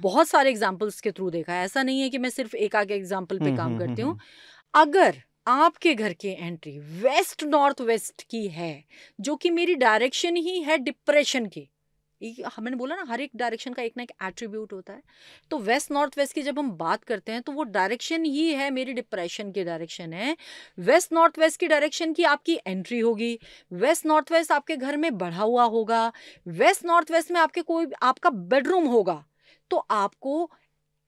बहुत सारे एग्जाम्पल्स के थ्रू देखा है ऐसा नहीं है कि मैं सिर्फ एक आगे एग्जाम्पल पे काम करती हूँ अगर आपके घर की एंट्री वेस्ट नॉर्थ वेस्ट की है जो कि मेरी डायरेक्शन ही है डिप्रेशन की हमने बोला ना हर एक डायरेक्शन का एक ना एक एट्रीब्यूट होता है तो वेस्ट नॉर्थ वेस्ट की जब हम बात करते हैं तो वो डायरेक्शन ही है मेरी डिप्रेशन की डायरेक्शन है वेस्ट नॉर्थ वेस्ट की डायरेक्शन की आपकी एंट्री होगी वेस्ट नॉर्थ वेस्ट आपके घर में बढ़ा हुआ होगा वेस्ट नॉर्थ वेस्ट में आपके कोई आपका बेडरूम होगा तो आपको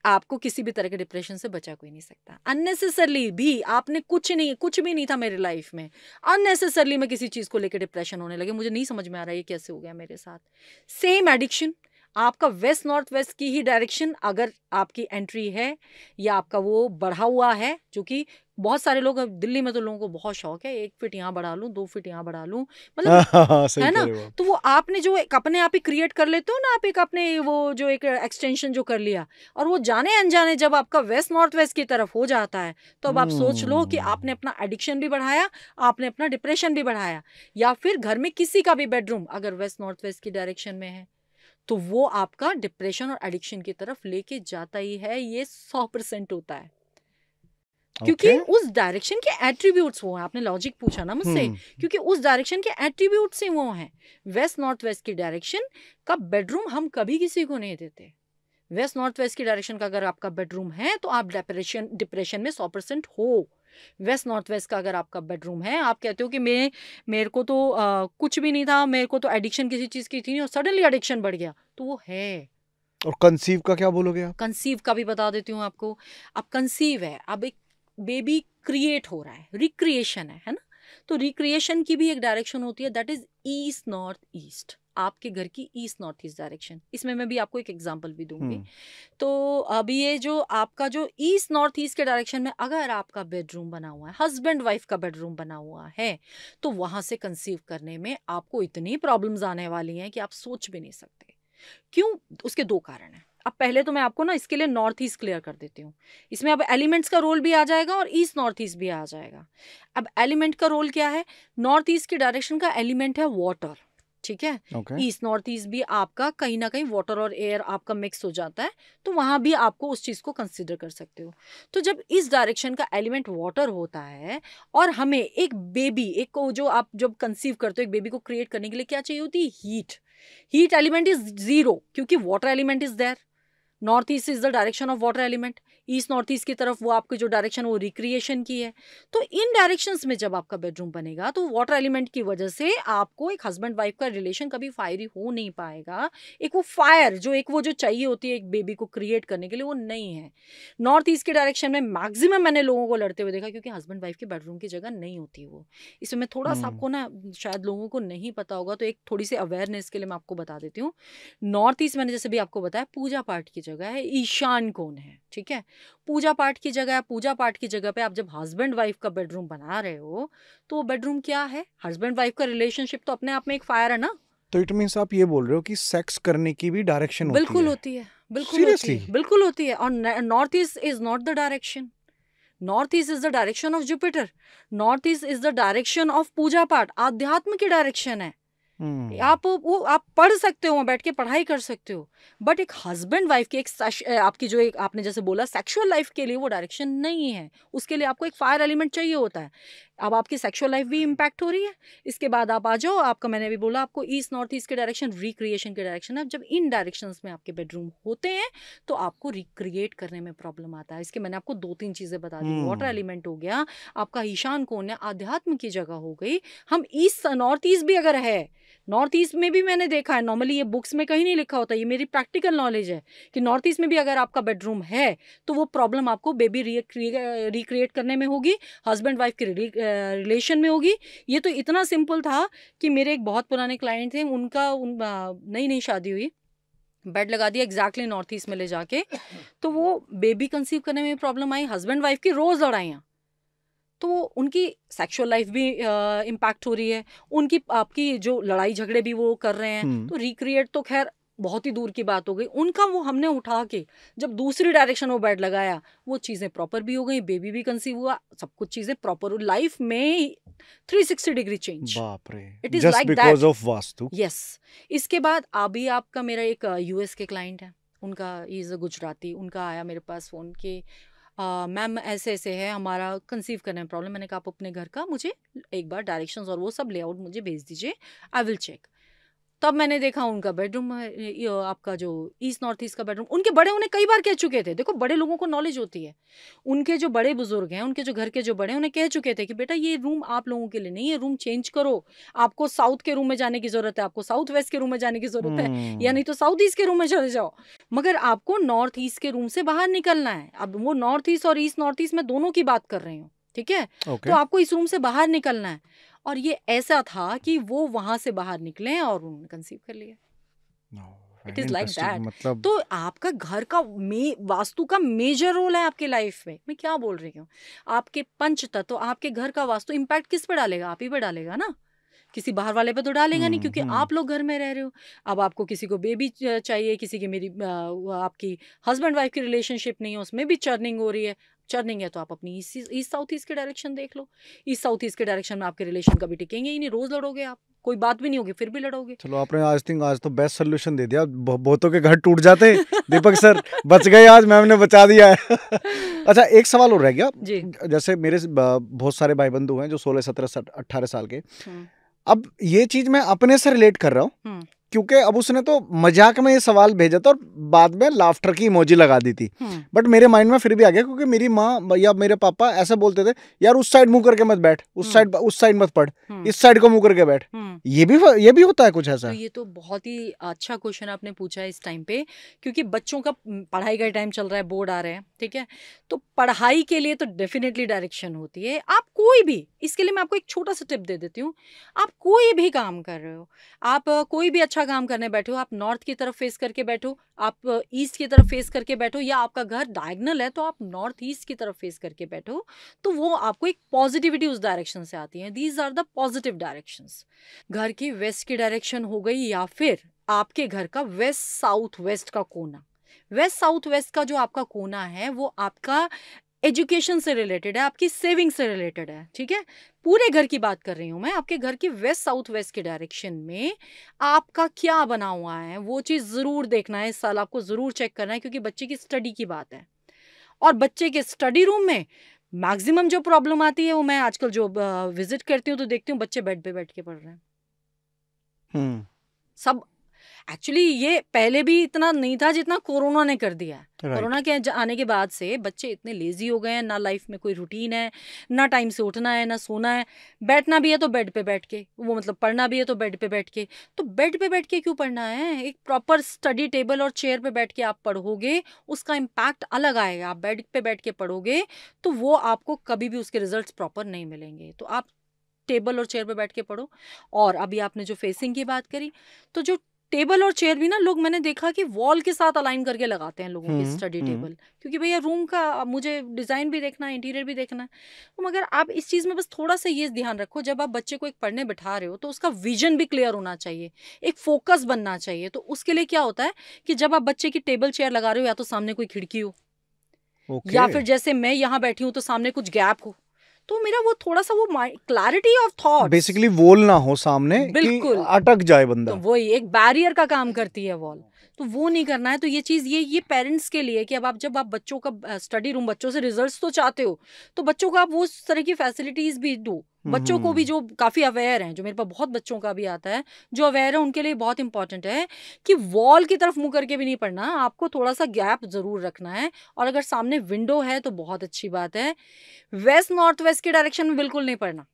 आपको किसी भी तरह के डिप्रेशन से बचा कोई नहीं सकता अननेसेसरली भी आपने कुछ नहीं कुछ भी नहीं था मेरे लाइफ में अननेसेसरली मैं किसी चीज़ को लेकर डिप्रेशन होने लगे मुझे नहीं समझ में आ रहा ये कैसे हो गया मेरे साथ सेम एडिक्शन आपका वेस्ट नॉर्थ वेस्ट की ही डायरेक्शन अगर आपकी एंट्री है या आपका वो बढ़ा हुआ है जो बहुत सारे लोग दिल्ली में तो लोगों को बहुत शौक है एक फिट यहाँ बढ़ा लूँ दो फिट यहाँ बढ़ा लूँ मतलब (laughs) हाँ, हाँ, है ना तो वो आपने जो एक अपने आप ही क्रिएट कर लेते हो ना आप एक अपने वो जो एक एक्सटेंशन जो कर लिया और वो जाने अनजाने जब आपका वेस्ट नॉर्थ वेस्ट की तरफ हो जाता है तो अब आप सोच लो कि आपने हम्म। अपना एडिक्शन भी बढ़ाया आपने अपना डिप्रेशन भी बढ़ाया या फिर घर में किसी का भी बेडरूम अगर वेस्ट नॉर्थ वेस्ट की डायरेक्शन में है तो वो आपका डिप्रेशन और एडिक्शन की तरफ लेके जाता ही है ये सौ परसेंट होता है okay. क्योंकि उस डायरेक्शन के एट्रीब्यूट्स वो हैं आपने लॉजिक पूछा ना मुझसे hmm. क्योंकि उस डायरेक्शन के एट्रीब्यूट्स ही वो हैं वेस्ट नॉर्थ वेस्ट की डायरेक्शन का बेडरूम हम कभी किसी को नहीं देते वेस्ट नॉर्थ वेस्ट की डायरेक्शन का अगर आपका बेडरूम है तो आप डिप्रेशन डिप्रेशन में सौ परसेंट हो वेस्ट नॉर्थ वेस्ट का अगर आपका बेडरूम है आप कहते हो कि मैं मेरे को तो आ, कुछ भी नहीं था मेरे को तो एडिक्शन किसी चीज़ की थी नहीं और सडनली एडिक्शन बढ़ गया तो वो है और कंसीव का क्या बोलोगे आप कंसीव का भी बता देती हूँ आपको अब कंसीव है अब एक बेबी क्रिएट हो रहा है रिक्रिएशन है है ना तो रिक्रिएशन की भी एक डायरेक्शन होती है that is east north east आपके घर की ईस्ट नॉर्थ ईस्ट डायरेक्शन इसमें मैं भी आपको एक एग्जाम्पल भी दूंगी हम्म। तो अभी ये जो आपका जो ईस्ट नॉर्थ ईस्ट के डायरेक्शन में अगर आपका बेडरूम बना हुआ है हस्बैंड वाइफ का बेडरूम बना हुआ है तो वहां से कंसीव करने में आपको इतनी प्रॉब्लम्स आने वाली हैं कि आप सोच भी नहीं सकते क्यों उसके दो कारण हैं अब पहले तो मैं आपको ना इसके लिए नॉर्थ ईस्ट क्लियर कर देती हूँ इसमें अब एलिमेंट्स का रोल भी आ जाएगा और ईस्ट नॉर्थ ईस्ट भी आ जाएगा अब एलिमेंट का रोल क्या है नॉर्थ ईस्ट के डायरेक्शन का एलिमेंट है वाटर ठीक है ईस्ट नॉर्थ ईस्ट भी आपका कहीं ना कहीं वाटर और एयर आपका मिक्स हो जाता है तो वहां भी आपको उस चीज़ को कंसिडर कर सकते हो तो जब इस डायरेक्शन का एलिमेंट वाटर होता है और हमें एक बेबी एक को जो आप जब कंसीव करते हो एक बेबी को क्रिएट करने के लिए क्या चाहिए होती है heat heat element is zero क्योंकि water element is there north east is the direction of water element east north east की तरफ वो आपकी जो डायरेक्शन वो रिक्रिएशन की है तो इन डायरेक्शंस में जब आपका बेडरूम बनेगा तो वाटर एलिमेंट की वजह से आपको एक हस्बैंड वाइफ का रिलेशन कभी फायरी हो नहीं पाएगा एक वो फायर जो एक वो जो चाहिए होती है एक बेबी को क्रिएट करने के लिए वो नहीं है नॉर्थ ईस्ट के डायरेक्शन में मैक्सिमम मैंने लोगों को लड़ते हुए देखा क्योंकि हस्बैंड वाइफ के बेडरूम की जगह नहीं होती वो इसमें मैं थोड़ा सा हम्म। आपको ना शायद लोगों को नहीं पता होगा तो एक थोड़ी सी अवेयरनेस के लिए मैं आपको बता देती हूँ नॉर्थ ईस्ट मैंने जैसे भी आपको बताया पूजा पाठ की जगह जगह है ईशान कौन है ठीक है पूजा पाठ की जगह है पूजा पाठ की जगह पे आप जब हस्बैंड वाइफ का बेडरूम बना रहे हो तो वो बेडरूम क्या है हस्बैंड वाइफ का रिलेशनशिप तो अपने आप में एक फायर है ना तो इट मीन आप ये बोल रहे हो कि सेक्स करने की भी डायरेक्शन बिल्कुल होती है बिल्कुल होती है बिल्कुल होती है और north east is not the direction north east is the direction of Jupiter north east is the direction of puja path आध्यात्म की डायरेक्शन है हम्म। आप वो आप पढ़ सकते हो बैठ के पढ़ाई कर सकते हो बट एक हस्बैंड वाइफ की एक आपकी जो एक आपने जैसे बोला सेक्सुअल लाइफ के लिए वो डायरेक्शन नहीं है उसके लिए आपको एक फायर एलिमेंट चाहिए होता है अब आपकी सेक्सुअल लाइफ भी इम्पैक्ट हो रही है इसके बाद आप आ जाओ आपका मैंने भी बोला आपको ईस्ट नॉर्थ ईस्ट के डायरेक्शन रिक्रिएशन के डायरेक्शन अब जब इन डायरेक्शन में आपके बेडरूम होते हैं तो आपको रिक्रिएट करने में प्रॉब्लम आता है इसके मैंने आपको दो तीन चीज़ें बता दी वाटर एलिमेंट हम्म। हो गया आपका ईशान कोन है आध्यात्म की जगह हो गई हम ईस्ट नॉर्थ ईस्ट भी अगर है नॉर्थ ईस्ट में भी मैंने देखा है नॉर्मली ये बुक्स में कहीं नहीं लिखा होता ये मेरी प्रैक्टिकल नॉलेज है कि नॉर्थ ईस्ट में भी अगर आपका बेडरूम है तो वो प्रॉब्लम आपको बेबी रिक्रिएट करने में होगी हस्बैंड वाइफ के रिलेशन में होगी ये तो इतना सिंपल था कि मेरे एक बहुत पुराने क्लाइंट थे उनका उन नई नई शादी हुई बेड लगा दिया एग्जैक्टली नॉर्थ ईस्ट में ले जाके तो वो बेबी कंसीव करने में प्रॉब्लम आई हस्बैंड वाइफ की रोज़ लड़ाइयाँ तो उनकी सेक्सुअल लाइफ भी इम्पैक्ट हो रही है उनकी आपकी जो लड़ाई झगड़े भी वो कर रहे हैं हम्म। तो रिक्रिएट तो खैर बहुत ही दूर की बात हो गई उनका वो हमने उठा के जब दूसरी डायरेक्शन वो बेड लगाया वो चीज़ें प्रॉपर भी हो गई बेबी भी कंसीव हुआ सब कुछ चीज़ें प्रॉपर लाइफ में three sixty degree change it is like that of vastu yes इसके बाद अभी आपका मेरा एक यूएस के क्लाइंट है उनका इज अ गुजराती उनका आया मेरे पास फ़ोन के मैम ऐसे ऐसे है हमारा कंसीव करने में प्रॉब्लम मैंने कहा आप अपने घर का मुझे एक बार डायरेक्शंस और वो सब लेआउट मुझे भेज दीजिए आई विल चेक तब मैंने देखा उनका बेडरूम आपका जो ईस्ट नॉर्थ ईस्ट का बेडरूम उनके बड़े उन्हें कई बार कह चुके थे देखो बड़े लोगों को नॉलेज होती है उनके जो बड़े बुजुर्ग हैं उनके जो घर के जो बड़े उन्हें कह चुके थे कि बेटा ये रूम आप लोगों के लिए नहीं है रूम चेंज करो आपको साउथ के रूम में जाने की जरूरत है आपको साउथ वेस्ट के रूम में जाने की जरूरत है या हम्म। नहीं तो साउथ ईस्ट के रूम में चले जाओ मगर आपको नॉर्थ ईस्ट के रूम से बाहर निकलना है अब वो नॉर्थ ईस्ट और ईस्ट नॉर्थ ईस्ट में दोनों की बात कर रही हूँ ठीक है तो आपको इस रूम से बाहर निकलना है और ये ऐसा था कि वो वहां से बाहर निकले और उन्होंने कंसीव कर लिया इट इज लाइक दैट मतलब तो आपका घर का मे वास्तु का मेजर रोल है आपके लाइफ में मैं क्या बोल रही हूँ आपके पंच तत्व आपके घर का वास्तु इम्पैक्ट किस पे डालेगा आप ही पे डालेगा ना किसी बाहर वाले पे तो डालेगा नहीं हम्म, क्योंकि हम्म। आप लोग घर में रह रहे हो अब आपको किसी को बेबी चाहिए किसी की मेरी आपकी हस्बैंड वाइफ की रिलेशनशिप नहीं है उसमें भी चर्निंग हो रही है चर्निंग है तो आप अपनी ईस्ट साउथ ईस्ट के डायरेक्शन देख लो ईस्ट साउथ ईस्ट के डायरेक्शन में आपके रिलेशन कभी टिकेंगे ही नहीं रोज लड़ोगे आप कोई बात भी नहीं होगी फिर भी लड़ोगे चलो आपने आज थिंक आज तो बेस्ट सोल्यूशन दे दिया बहुतों के घर टूट जाते (laughs) दीपक सर बच गए आज मैम ने बचा दिया है (laughs) अच्छा एक सवाल और रह गया जी जैसे मेरे बहुत सारे भाई बंधु हैं जो सोलह सत्रह अट्ठारह साल के हम्म। अब ये चीज मैं अपने से रिलेट कर रहा हूँ हम्म। क्योंकि अब उसने तो मजाक में ये सवाल भेजा था और बाद में लाफ्टर की इमोजी लगा दी थी बट हम्म। मेरे माइंड में फिर भी आ गया क्योंकि मेरी माँ या मेरे पापा ऐसे बोलते थे यार उस साइड मुंह करके मत बैठ उस साइड हम्म। उस साइड मत पढ़ हम्म। इस साइड को मुंह करके बैठ ये भी ये भी होता है कुछ ऐसा तो ये तो बहुत ही अच्छा क्वेश्चन आपने पूछा है इस टाइम पे क्योंकि बच्चों का पढ़ाई का टाइम चल रहा है बोर्ड आ रहे हैं ठीक है तो पढ़ाई के लिए तो डेफिनेटली डायरेक्शन होती है आप कोई भी इसके लिए मैं आपको एक छोटा सा टिप दे देती हूँ आप कोई भी काम कर रहे हो आप कोई भी अच्छा सा काम करने बैठे हो आप नॉर्थ की तरफ फेस करके बैठो आप ईस्ट की तरफ फेस करके बैठो या आपका घर डायगनल है तो आप नॉर्थ ईस्ट की तरफ फेस करके बैठो तो वो आपको एक पॉजिटिविटी उस डायरेक्शन से आती है these are the positive direction घर की वेस्ट की डायरेक्शन हो गई या फिर आपके घर का वेस्ट साउथ वेस्ट का कोना वेस्ट साउथ वेस्ट का जो आपका कोना है वो आपका एजुकेशन से रिलेटेड है आपकी सेविंग से रिलेटेड है ठीक है पूरे घर की बात कर रही हूँ मैं आपके घर की वेस्ट साउथ वेस्ट के डायरेक्शन में आपका क्या बना हुआ है वो चीज़ ज़रूर देखना है इस साल आपको ज़रूर चेक करना है क्योंकि बच्चे की स्टडी की बात है और बच्चे के स्टडी रूम में मैक्सिमम जो प्रॉब्लम आती है वो मैं आजकल जो विजिट करती हूँ तो देखती हूँ बच्चे बेड पे बैठ के पढ़ रहे हैं हम्म। सब एक्चुअली ये पहले भी इतना नहीं था जितना कोरोना ने कर दिया है right. कोरोना के आने के बाद से बच्चे इतने लेजी हो गए हैं ना लाइफ में कोई रूटीन है ना टाइम से उठना है ना सोना है बैठना भी है तो बेड पे बैठ के वो मतलब पढ़ना भी है तो बेड पे बैठ के तो बेड पे बैठ के क्यों पढ़ना है एक प्रॉपर स्टडी टेबल और चेयर पे बैठ के आप पढ़ोगे उसका इम्पैक्ट अलग आएगा आप बेड पे बैठ के पढ़ोगे तो वो आपको कभी भी उसके रिजल्ट प्रॉपर नहीं मिलेंगे तो आप टेबल और चेयर पर बैठ के पढ़ो और अभी आपने जो फेसिंग की बात करी तो जो टेबल और चेयर भी ना लोग मैंने देखा कि वॉल के साथ अलाइन करके लगाते हैं लोगों की हम्म, स्टडी हम्म। टेबल क्योंकि भैया रूम का मुझे डिज़ाइन भी देखना है इंटीरियर भी देखना है तो मगर आप इस चीज़ में बस थोड़ा सा ये ध्यान रखो जब आप बच्चे को एक पढ़ने बैठा रहे हो तो उसका विजन भी क्लियर होना चाहिए एक फोकस बनना चाहिए तो उसके लिए क्या होता है कि जब आप बच्चे की टेबल चेयर लगा रहे हो या तो सामने कोई खिड़की हो या फिर जैसे मैं यहाँ बैठी हूँ तो सामने कुछ गैप हो तो मेरा वो थोड़ा सा वो clarity of thought basically wall ना हो सामने बिल्कुल अटक जाए बंदा तो वही एक बैरियर का काम करती है वॉल तो वो नहीं करना है तो ये चीज़ ये ये पेरेंट्स के लिए कि अब आप जब आप बच्चों का स्टडी रूम बच्चों से रिजल्ट तो चाहते हो तो बच्चों को आप वो तरह की फैसिलिटीज़ भी दो बच्चों को भी हम्म। जो काफ़ी अवेयर हैं जो मेरे पास बहुत बच्चों का भी आता है जो अवेयर है उनके लिए बहुत इंपॉर्टेंट है कि वॉल की तरफ मुंह करके भी नहीं पढ़ना आपको थोड़ा सा गैप ज़रूर रखना है और अगर सामने विंडो है तो बहुत अच्छी बात है वेस्ट नॉर्थ वेस्ट के डायरेक्शन में बिल्कुल नहीं पढ़ना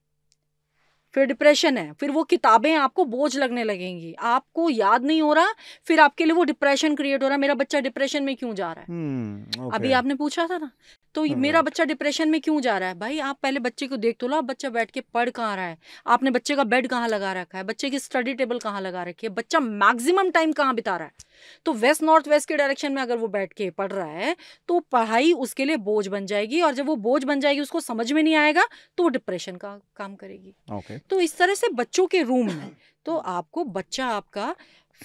फिर डिप्रेशन है फिर वो किताबें आपको बोझ लगने लगेंगी आपको याद नहीं हो रहा फिर आपके लिए वो डिप्रेशन क्रिएट हो रहा है मेरा बच्चा डिप्रेशन में क्यों जा रहा है hmm, okay. अभी आपने पूछा था ना तो हाँ मेरा बच्चा डिप्रेशन में क्यों जा रहा है भाई आप पहले बच्चे को देख तो लो आप बच्चा बैठ के पढ़ कहाँ रहा है आपने बच्चे का बेड कहाँ लगा रखा है बच्चे की स्टडी टेबल कहाँ लगा रखी है बच्चा मैक्सिमम टाइम कहाँ बिता रहा है तो वेस्ट नॉर्थ वेस्ट के डायरेक्शन में अगर वो बैठ के पढ़ रहा है तो पढ़ाई उसके लिए बोझ बन जाएगी और जब वो बोझ बन जाएगी उसको समझ में नहीं आएगा तो वो डिप्रेशन का काम करेगी okay. तो इस तरह से बच्चों के रूम में तो आपको बच्चा आपका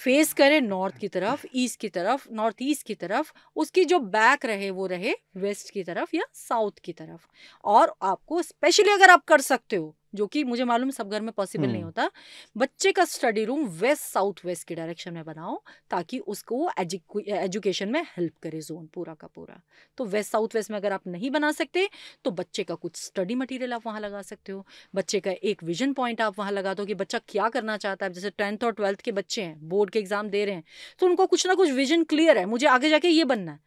फेस करें नॉर्थ की तरफ ईस्ट की तरफ नॉर्थ ईस्ट की तरफ उसकी जो बैक रहे वो रहे वेस्ट की तरफ या साउथ की तरफ और आपको स्पेशली अगर आप कर सकते हो जो कि मुझे मालूम सब घर में पॉसिबल नहीं होता बच्चे का study room west south west के डायरेक्शन में बनाओ ताकि उसको एजुकेशन में हेल्प करे जोन पूरा का पूरा तो वेस्ट साउथ वेस्ट में अगर आप नहीं बना सकते तो बच्चे का कुछ स्टडी मटेरियल आप वहाँ लगा सकते हो बच्चे का एक विजन पॉइंट आप वहाँ लगा दो कि बच्चा क्या करना चाहता है जैसे टेंथ और ट्वेल्थ के बच्चे हैं बोर्ड के एग्जाम दे रहे हैं तो उनको कुछ ना कुछ विजन क्लियर है मुझे आगे जाके ये बनना है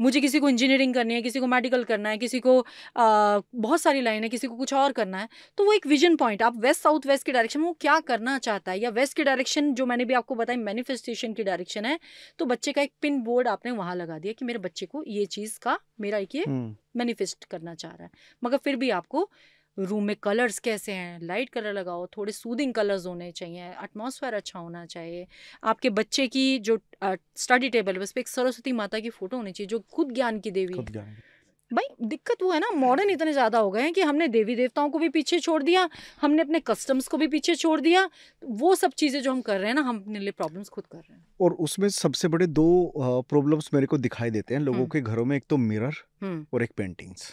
मुझे किसी को इंजीनियरिंग करनी है किसी को मेडिकल करना है किसी को आ, बहुत सारी लाइन है किसी को कुछ और करना है तो वो एक विजन पॉइंट आप वेस्ट साउथ वेस्ट के डायरेक्शन में वो क्या करना चाहता है या वेस्ट के डायरेक्शन जो मैंने भी आपको बताया मैनिफेस्टेशन की डायरेक्शन है तो बच्चे का एक पिन बोर्ड आपने वहाँ लगा दिया कि मेरे बच्चे को ये चीज़ का मेरा एक ये मैनिफेस्ट करना चाह रहा है मगर फिर भी आपको रूम में कलर्स कैसे हैं लाइट कलर लगाओ थोड़े सूदिंग कलर्स होने चाहिए एटमोसफेयर अच्छा होना चाहिए आपके बच्चे की जो स्टडी टेबल उस पर एक सरस्वती माता की फोटो होनी चाहिए जो खुद ज्ञान की देवी भाई दिक्कत वो है ना मॉडर्न इतने ज़्यादा हो गए हैं कि हमने देवी देवताओं को भी पीछे छोड़ दिया हमने अपने कस्टम्स को भी पीछे छोड़ दिया वो सब चीज़ें जो हम कर रहे हैं ना हम अपने लिए प्रॉब्लम्स खुद कर रहे हैं और उसमें सबसे बड़े दो प्रॉब्लम्स मेरे को दिखाई देते हैं लोगों हम्म। के घरों में एक तो मिरर हम्म। और एक पेंटिंग्स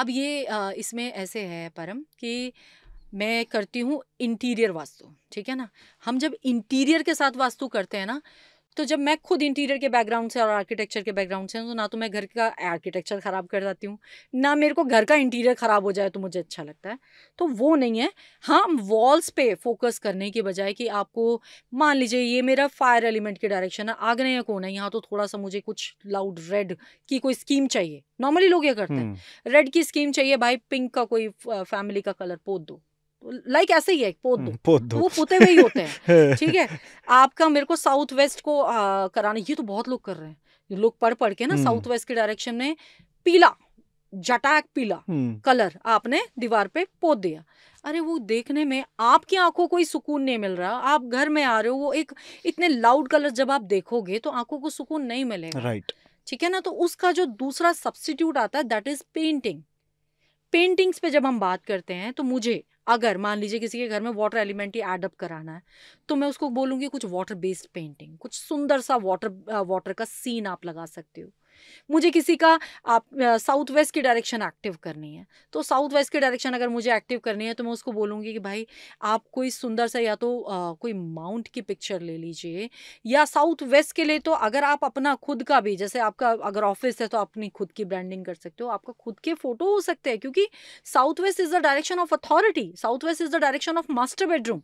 अब ये इसमें ऐसे है परम कि मैं करती हूँ इंटीरियर वास्तु ठीक है ना हम जब इंटीरियर के साथ वास्तु करते हैं ना तो जब मैं खुद इंटीरियर के बैकग्राउंड से और आर्किटेक्चर के बैकग्राउंड से तो ना तो मैं घर का आर्किटेक्चर ख़राब कर जाती हूँ ना मेरे को घर का इंटीरियर ख़राब हो जाए तो मुझे अच्छा लगता है तो वो नहीं है हाँ वॉल्स पे फोकस करने के बजाय कि आपको मान लीजिए ये मेरा फायर एलिमेंट की डायरेक्शन है आगने या कोना यहाँ तो थोड़ा सा मुझे कुछ लाउड रेड की कोई स्कीम चाहिए नॉर्मली लोग ये करते हैं रेड हम्म। की स्कीम चाहिए भाई पिंक का कोई फैमिली का कलर पोत दो लाइक ऐसे ही है पोत हम्म, दो, पोत दो। वो पोते हुए ही होते हैं (laughs) ठीक है आपका मेरे को साउथ वेस्ट को आ, कराना ये तो बहुत लोग कर रहे हैं लोग पढ़ पढ़ के ना साउथ वेस्ट के डायरेक्शन में पीला जटाक पीला कलर हम्म। आपने दीवार पे पोत दिया अरे वो देखने में आपकी आंखों को ही सुकून नहीं मिल रहा आप घर में आ रहे हो वो एक इतने लाउड कलर जब आप देखोगे तो आंखों को सुकून नहीं मिलेगा राइट ठीक है ना तो उसका जो दूसरा सब्सटीट्यूट आता है दैट इज पेंटिंग पेंटिंग्स पे जब हम बात करते हैं तो मुझे अगर मान लीजिए किसी के घर में वाटर एलिमेंट ही एडअप कराना है तो मैं उसको बोलूँगी कुछ वाटर बेस्ड पेंटिंग कुछ सुंदर सा वाटर वाटर का सीन आप लगा सकते हो मुझे किसी का आप साउथ वेस्ट की डायरेक्शन एक्टिव करनी है तो साउथ वेस्ट की डायरेक्शन अगर मुझे एक्टिव करनी है तो मैं उसको बोलूँगी कि भाई आप कोई सुंदर सा या तो आ, कोई माउंट की पिक्चर ले लीजिए या साउथ वेस्ट के लिए तो अगर आप अपना खुद का भी जैसे आपका अगर ऑफिस है तो अपनी खुद की ब्रांडिंग कर सकते हो आपका खुद के फोटो हो सकते हैं क्योंकि south west is the direction of authority south west is the direction of master bedroom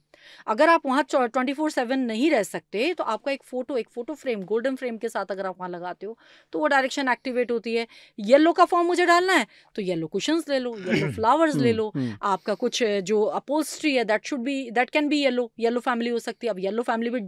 अगर आप वहाँ ट्वेंटी फोर सेवन नहीं रह सकते तो आपका एक फोटो एक फोटो फ्रेम गोल्डन फ्रेम के साथ अगर आप वहाँ लगाते हो तो वो डायरेक्शन एक्टिवेट होती है येलो का फॉर्म मुझे डालना है तो येलो क्वेश्चन ले लो येलो (clears throat) फ्लावर्स ले हम्म, लो हम्म। आपका कुछ जो अपोस्ट्री है that should be that can be yellow yellow family हो सकती है अब येलो फैमिली भी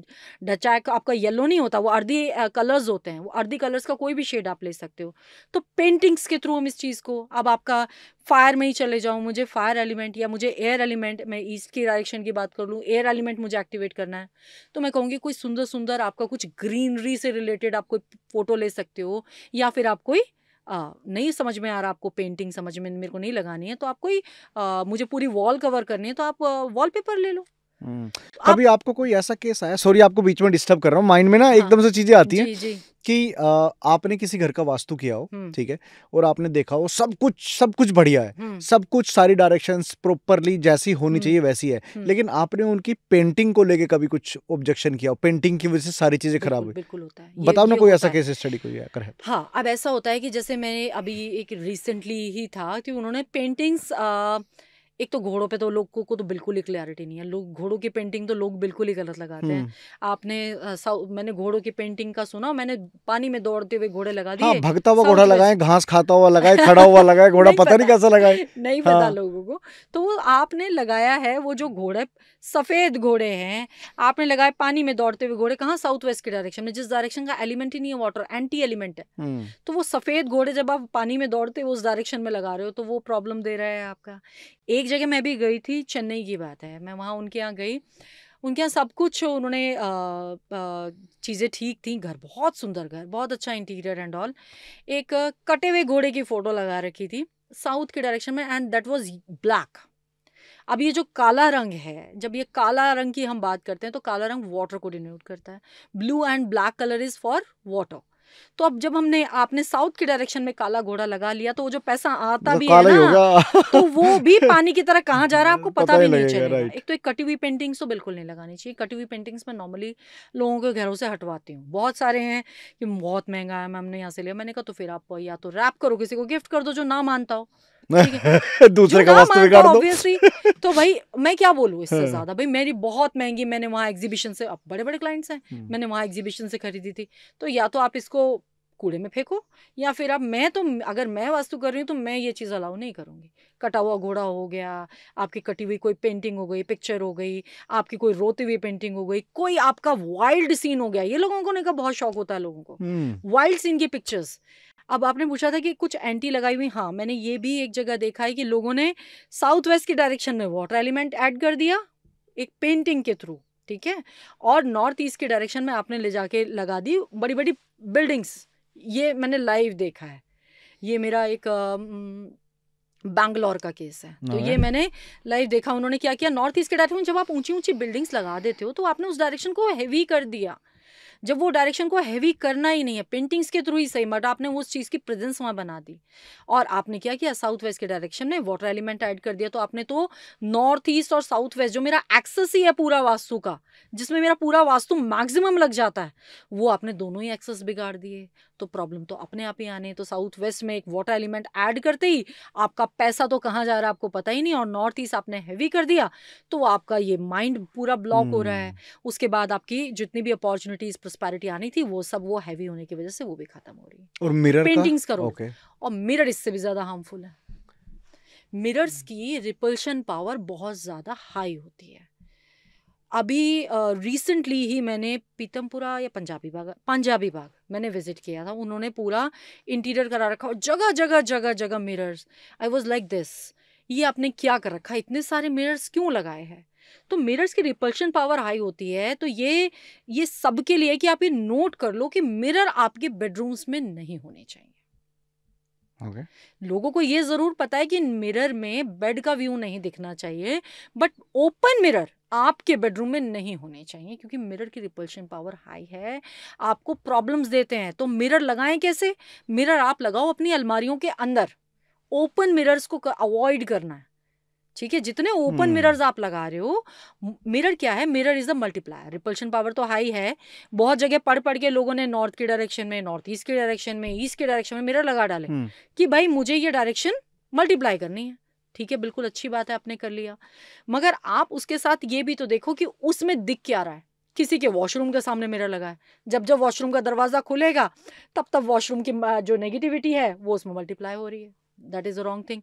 डचा आपका येलो नहीं होता वो अर्धी कलर्स होते हैं वो अर्धी कलर्स का कोई भी शेड आप ले सकते हो तो पेंटिंग्स के थ्रू हम इस चीज़ को अब आपका फायर में ही चले जाऊँ मुझे फायर एलिमेंट या मुझे एयर एलिमेंट मैं ईस्ट की डायरेक्शन की बात कर लूँ एयर एलिमेंट मुझे एक्टिवेट करना है तो मैं कहूँगी कोई सुंदर सुंदर आपका कुछ ग्रीनरी से रिलेटेड आप कोई फोटो ले सकते हो या फिर आप कोई आ, नहीं समझ में आ रहा आपको पेंटिंग समझ में मेरे को नहीं लगानी है तो आप कोई आ, मुझे पूरी वॉल कवर करनी है तो आप वॉलपेपर ले लो हम्म। कभी आपको कोई ऐसा केस आया सॉरी आपको बीच में डिस्टर्ब कर रहा हूँ माइंड में ना हाँ। एकदम से चीजें आती हैं कि आ, आपने किसी घर का वास्तु किया हो हम्म। ठीक है और आपने देखा हो सब कुछ सब कुछ बढ़िया है हम्म। सब कुछ सारी डायरेक्शंस प्रॉपरली जैसी होनी चाहिए वैसी है लेकिन आपने उनकी पेंटिंग को लेके कभी कुछ ऑब्जेक्शन किया हो पेंटिंग की वजह से सारी चीजें खराब हुई बिल्कुल होता है बताओ ना कोई ऐसा केस स्टडी कोई कर तो। हाँ अब ऐसा होता है कि जैसे मैंने अभी एक रिसेंटली ही था कि उन्होंने पेंटिंग्स एक तो घोड़ों पे तो लोगों को तो बिल्कुल ही क्लैरिटी नहीं है लोग घोड़ों की पेंटिंग तो लोग बिल्कुल ही गलत लगाते हैं हम्म। आपने मैंने घोड़ों की पेंटिंग का सुना मैंने पानी में दौड़ते हुए घोड़े लगा हाँ, दिए हाँ, भगता हुआ घोड़ा लगाए घास खाता हुआ लगाए खड़ा हुआ लगाए घोड़ा पता नहीं कैसा लगाए नहीं पता हाँ। लोगों को तो वो आपने लगाया है वो जो घोड़े सफेद घोड़े हैं आपने लगाए पानी में दौड़ते हुए घोड़े कहाँ साउथ वेस्ट के डायरेक्शन में जिस डायरेक्शन का एलिमेंट ही नहीं है वाटर एंटी एलिमेंट है हम्म। तो वो सफेद घोड़े जब आप पानी में दौड़ते हुए उस डायरेक्शन में लगा रहे हो तो वो प्रॉब्लम दे रहा है आपका एक एक जगह मैं भी गई थी चेन्नई की बात है मैं वहाँ उनके यहाँ गई उनके यहाँ सब कुछ उन्होंने चीज़ें ठीक थी घर बहुत सुंदर घर बहुत अच्छा इंटीरियर एंड ऑल एक कटे हुए घोड़े की फ़ोटो लगा रखी थी साउथ के डायरेक्शन में एंड दैट वाज ब्लैक अब ये जो काला रंग है जब ये काला रंग की हम बात करते हैं तो काला रंग वाटर को डिनोट करता है blue and black colour is for water तो अब जब हमने आपने साउथ के डायरेक्शन में काला घोड़ा लगा लिया तो वो जो पैसा आता मतलब भी है ना तो वो भी (laughs) पानी की तरह कहाँ जा रहा है आपको पता भी नहीं चलेगा एक तो एक कटी हुई पेंटिंग्स तो बिल्कुल नहीं लगानी चाहिए कटी हुई पेंटिंग्स मैं नॉर्मली लोगों के घरों से हटवाती हूँ बहुत सारे हैं कि बहुत महंगा है मैम ने यहाँ से लिया मैंने कहा तो फिर आप या तो रैप करो किसी को गिफ्ट कर दो जो ना मानता हो (laughs) दूसरे का वास्तव बिगाड़ दो तो भाई मैं क्या बोलू इससे हाँ। ज्यादा भाई मेरी बहुत महंगी मैंने वहां एग्जीबिशन से अब बड़े बड़े क्लाइंट्स हैं हम्म। मैंने वहां एग्जीबिशन से खरीदी थी तो या तो आप इसको कूड़े में फेंको या फिर आप मैं तो अगर मैं वास्तु कर रही हूँ तो मैं ये चीज़ अलाउ नहीं करूँगी कटा हुआ घोड़ा हो गया आपकी कटी हुई कोई पेंटिंग हो गई पिक्चर हो गई आपकी कोई रोती हुई पेंटिंग हो गई कोई आपका वाइल्ड सीन हो गया ये लोगों को नहीं का बहुत शौक होता है लोगों को वाइल्ड हम्म। सीन की पिक्चर्स अब आपने पूछा था कि कुछ एंटी लगाई हुई हाँ मैंने ये भी एक जगह देखा है कि लोगों ने साउथ वेस्ट के डायरेक्शन में वाटर एलिमेंट ऐड कर दिया एक पेंटिंग के थ्रू ठीक है और नॉर्थ ईस्ट के डायरेक्शन में आपने ले जाके लगा दी बड़ी बड़ी बिल्डिंग्स ये मैंने लाइव देखा है ये मेरा एक बैंगलोर का केस है तो ये मैंने लाइव देखा उन्होंने क्या किया नॉर्थ ईस्ट के डायरेक्शन जब आप ऊंची ऊंची बिल्डिंग्स लगा देते हो तो आपने उस डायरेक्शन को हैवी कर दिया जब वो डायरेक्शन को हैवी करना ही नहीं है पेंटिंग्स के थ्रू ही सही बट आपने वो उस चीज़ की प्रेजेंस वहाँ बना दी और आपने क्या किया साउथ वेस्ट के डायरेक्शन में वाटर एलिमेंट ऐड कर दिया तो आपने तो नॉर्थ ईस्ट और साउथ वेस्ट जो मेरा एक्सेस ही है पूरा वास्तु का जिसमें मेरा पूरा वास्तु मैक्सिमम लग जाता है वो आपने दोनों ही एक्सेस बिगाड़ दिए तो प्रॉब्लम तो अपने आप ही आने तो साउथ वेस्ट में एक वाटर एलिमेंट ऐड करते ही आपका पैसा तो कहाँ जा रहा है आपको पता ही नहीं और नॉर्थ ईस्ट आपने हैवी कर दिया तो आपका ये माइंड पूरा ब्लॉक हो रहा है हम्म। उसके बाद आपकी जितनी भी अपॉर्चुनिटीज प्रोस्पैरिटी आनी थी वो सब वो हैवी होने की वजह से वो भी खत्म हो रही है और मिरर पेंटिंग्स करो okay. और मिरर इससे भी ज़्यादा हार्मफुल है मिरर्स हम्म। की रिपल्शन पावर बहुत ज़्यादा हाई होती है अभी रिसेंटली uh, ही मैंने पीतमपुरा या पंजाबी बाग पंजाबी बाग मैंने विजिट किया था उन्होंने पूरा इंटीरियर करा रखा और जगह जगह जगह जगह mirrors I was like this ये आपने क्या कर रखा है इतने सारे मिरर्स क्यों लगाए हैं तो मिरर्स की रिपल्शन पावर हाई होती है तो ये ये सबके लिए कि आप ये नोट कर लो कि मिरर आपके बेडरूम्स में नहीं होने चाहिए okay. लोगों को ये जरूर पता है कि मिरर में बेड का व्यू नहीं दिखना चाहिए बट ओपन मिरर आपके बेडरूम में नहीं होने चाहिए क्योंकि मिरर की रिपल्शन पावर हाई है आपको प्रॉब्लम्स देते हैं तो मिरर लगाएं कैसे मिरर आप लगाओ अपनी अलमारियों के अंदर ओपन मिरर्स को अवॉइड करना है ठीक है जितने ओपन हम्म। मिरर्स आप लगा रहे हो मिरर क्या है mirror is the multiplier repulsion power तो हाई है बहुत जगह पढ़ पढ़ के लोगों ने नॉर्थ के डायरेक्शन में नॉर्थ ईस्ट के डायरेक्शन में ईस्ट के डायरेक्शन में मिरर लगा डाले हम्म। कि भाई मुझे ये डायरेक्शन मल्टीप्लाई करनी है ठीक है बिल्कुल अच्छी बात है आपने कर लिया मगर आप उसके साथ ये भी तो देखो कि उसमें दिख क्या रहा है किसी के वॉशरूम के सामने मेरा लगा है जब जब वॉशरूम का दरवाज़ा खुलेगा तब तब वॉशरूम की जो नेगेटिविटी है वो उसमें मल्टीप्लाई हो रही है that is a wrong thing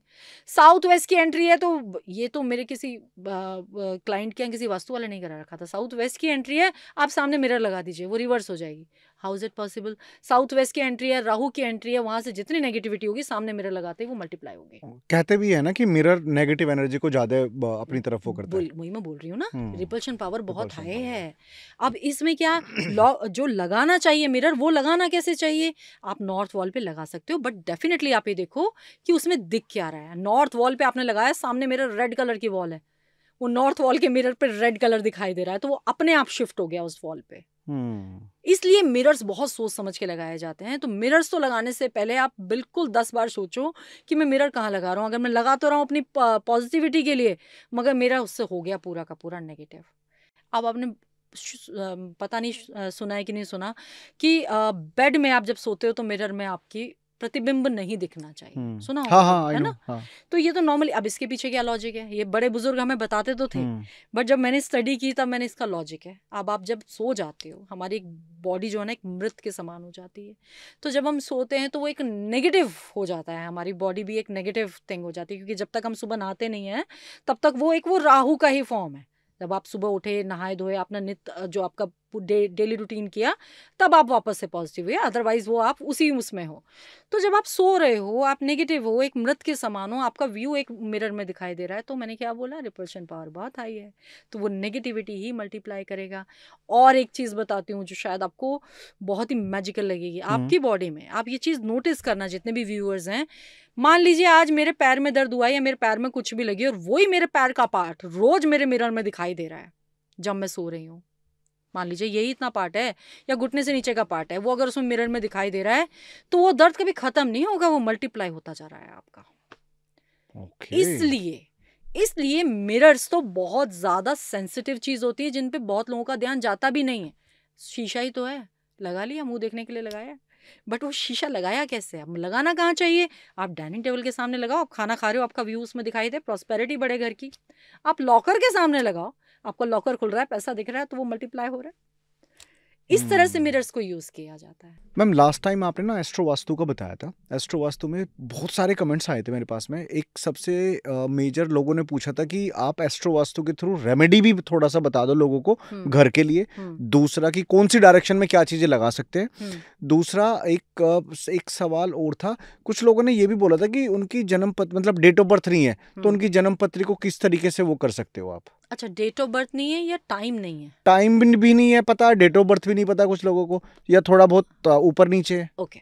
south west की एंट्री है तो ये तो मेरे किसी क्लाइंट के यहाँ किसी वास्तु वाले नहीं करा रखा था साउथ वेस्ट की एंट्री है आप सामने मिरर लगा दीजिए वो रिवर्स हो जाएगी how is it possible south west की एंट्री है राहु की एंट्री है वहां से जितनी नेगेटिविटी होगी सामने मिरर लगाते हैं वो मल्टीप्लाई होगी कहते भी है ना कि मिरर नेगेटिव एनर्जी को ज़्यादा अपनी हम्म, तरफ वो करता है वही मैं बोल रही हूँ ना रिपल्शन हम्म, पावर बहुत हाई है अब इसमें क्या जो लगाना चाहिए मिरर वो लगाना कैसे चाहिए आप नॉर्थ वॉल पे लगा सकते हो बट डेफिनेटली आप ये देखो कि उसमें दिख क्या रहा है नॉर्थ वॉल पे आपने लगाया सामने मेरा रेड कलर की वॉल है वो नॉर्थ वॉल के मिरर पे रेड कलर दिखाई दे रहा है तो वो अपने आप शिफ्ट हो गया उस वॉल पे हम्म। इसलिए मिरर्स बहुत सोच समझ के लगाए जाते हैं तो मिरर्स तो लगाने से पहले आप बिल्कुल दस बार सोचो कि मैं मिरर कहाँ लगा रहा हूँ अगर मैं लगा तो रहा हूँ अपनी पॉजिटिविटी के लिए मगर मेरा उससे हो गया पूरा का पूरा नेगेटिव अब आपने पता नहीं सुना है कि नहीं सुना कि बेड में आप जब सोते हो तो मिरर में आपकी प्रतिबिंब नहीं दिखना चाहिए हम्म। सुना हाँ, हाँ, है ना हाँ. तो ये तो नॉर्मली अब इसके पीछे क्या लॉजिक है ये बड़े बुजुर्ग हमें बताते तो थे बट हम्म। जब मैंने स्टडी की तब मैंने इसका लॉजिक है अब आप जब सो जाते हो हमारी एक बॉडी जो है ना एक मृत के समान हो जाती है तो जब हम सोते हैं तो वो एक नेगेटिव हो जाता है हमारी बॉडी भी एक नेगेटिव थिंग हो जाती है क्योंकि जब तक हम सुबह नहाते नहीं है तब तक वो एक वो राहू का ही फॉर्म है जब आप सुबह उठे नहाए धोए अपना नित्य जो आपका डेली रूटीन किया तब आप वापस से पॉजिटिव हुए अदरवाइज वो आप उसी उसमें हो तो जब आप सो रहे हो आप नेगेटिव हो एक मृत के समान हो आपका व्यू एक मिरर में दिखाई दे रहा है तो मैंने क्या बोला रिपल्शन पावर बहुत हाई है तो वो नेगेटिविटी ही मल्टीप्लाई करेगा और एक चीज़ बताती हूँ जो शायद आपको बहुत ही मैजिकल लगेगी हम्म। आपकी बॉडी में आप ये चीज़ नोटिस करना जितने भी व्यूअर्स हैं मान लीजिए आज मेरे पैर में दर्द हुआ या मेरे पैर में कुछ भी लगी और वही मेरे पैर का पार्ट रोज मेरे मिरर में दिखाई दे रहा है जब मैं सो रही हूँ मान लीजिए यही इतना पार्ट है या घुटने से नीचे का पार्ट है वो अगर उसमें मिरर में दिखाई दे रहा है तो वो दर्द कभी खत्म नहीं होगा वो मल्टीप्लाई होता जा रहा है आपका okay. इसलिए इसलिए मिरर्स तो बहुत ज्यादा सेंसिटिव चीज होती है जिन पे बहुत लोगों का ध्यान जाता भी नहीं है शीशा ही तो है लगा लिया मुंह देखने के लिए लगाया बट वो शीशा लगाया कैसे अब लगाना कहाँ चाहिए आप डाइनिंग टेबल के सामने लगाओ आप खाना खा रहे हो आपका व्यू उसमें दिखाई दे प्रॉस्पेरिटी बढ़े घर की आप लॉकर के सामने लगाओ आपका लॉकर खुल रहा है पैसा दिख रहा है तो वो मल्टीप्लाई हो रहा है इस तरह से मिरर्स हम्म। को यूज किया जाता है मैम लास्ट टाइम आपने ना एस्ट्रो वास्तु का बताया था एस्ट्रो वास्तु में बहुत सारे कमेंट्स आए थे मेरे पास में एक सबसे मेजर uh, लोगों ने पूछा था कि आप एस्ट्रो वास्तु के थ्रू रेमेडी भी थोड़ा सा बता दो लोगों को हम्म। घर के लिए हम्म। दूसरा कि कौन सी डायरेक्शन में क्या चीजें लगा सकते हैं दूसरा एक एक सवाल और था कुछ लोगों ने ये भी बोला था कि उनकी जन्म मतलब डेट ऑफ बर्थ नहीं है तो उनकी जन्म पत्री को किस तरीके से वो कर सकते हो आप अच्छा डेट ऑफ बर्थ नहीं है या टाइम नहीं है टाइम भी नहीं है पता डेट ऑफ बर्थ भी नहीं पता कुछ लोगों को या थोड़ा बहुत ऊपर नीचे है ओके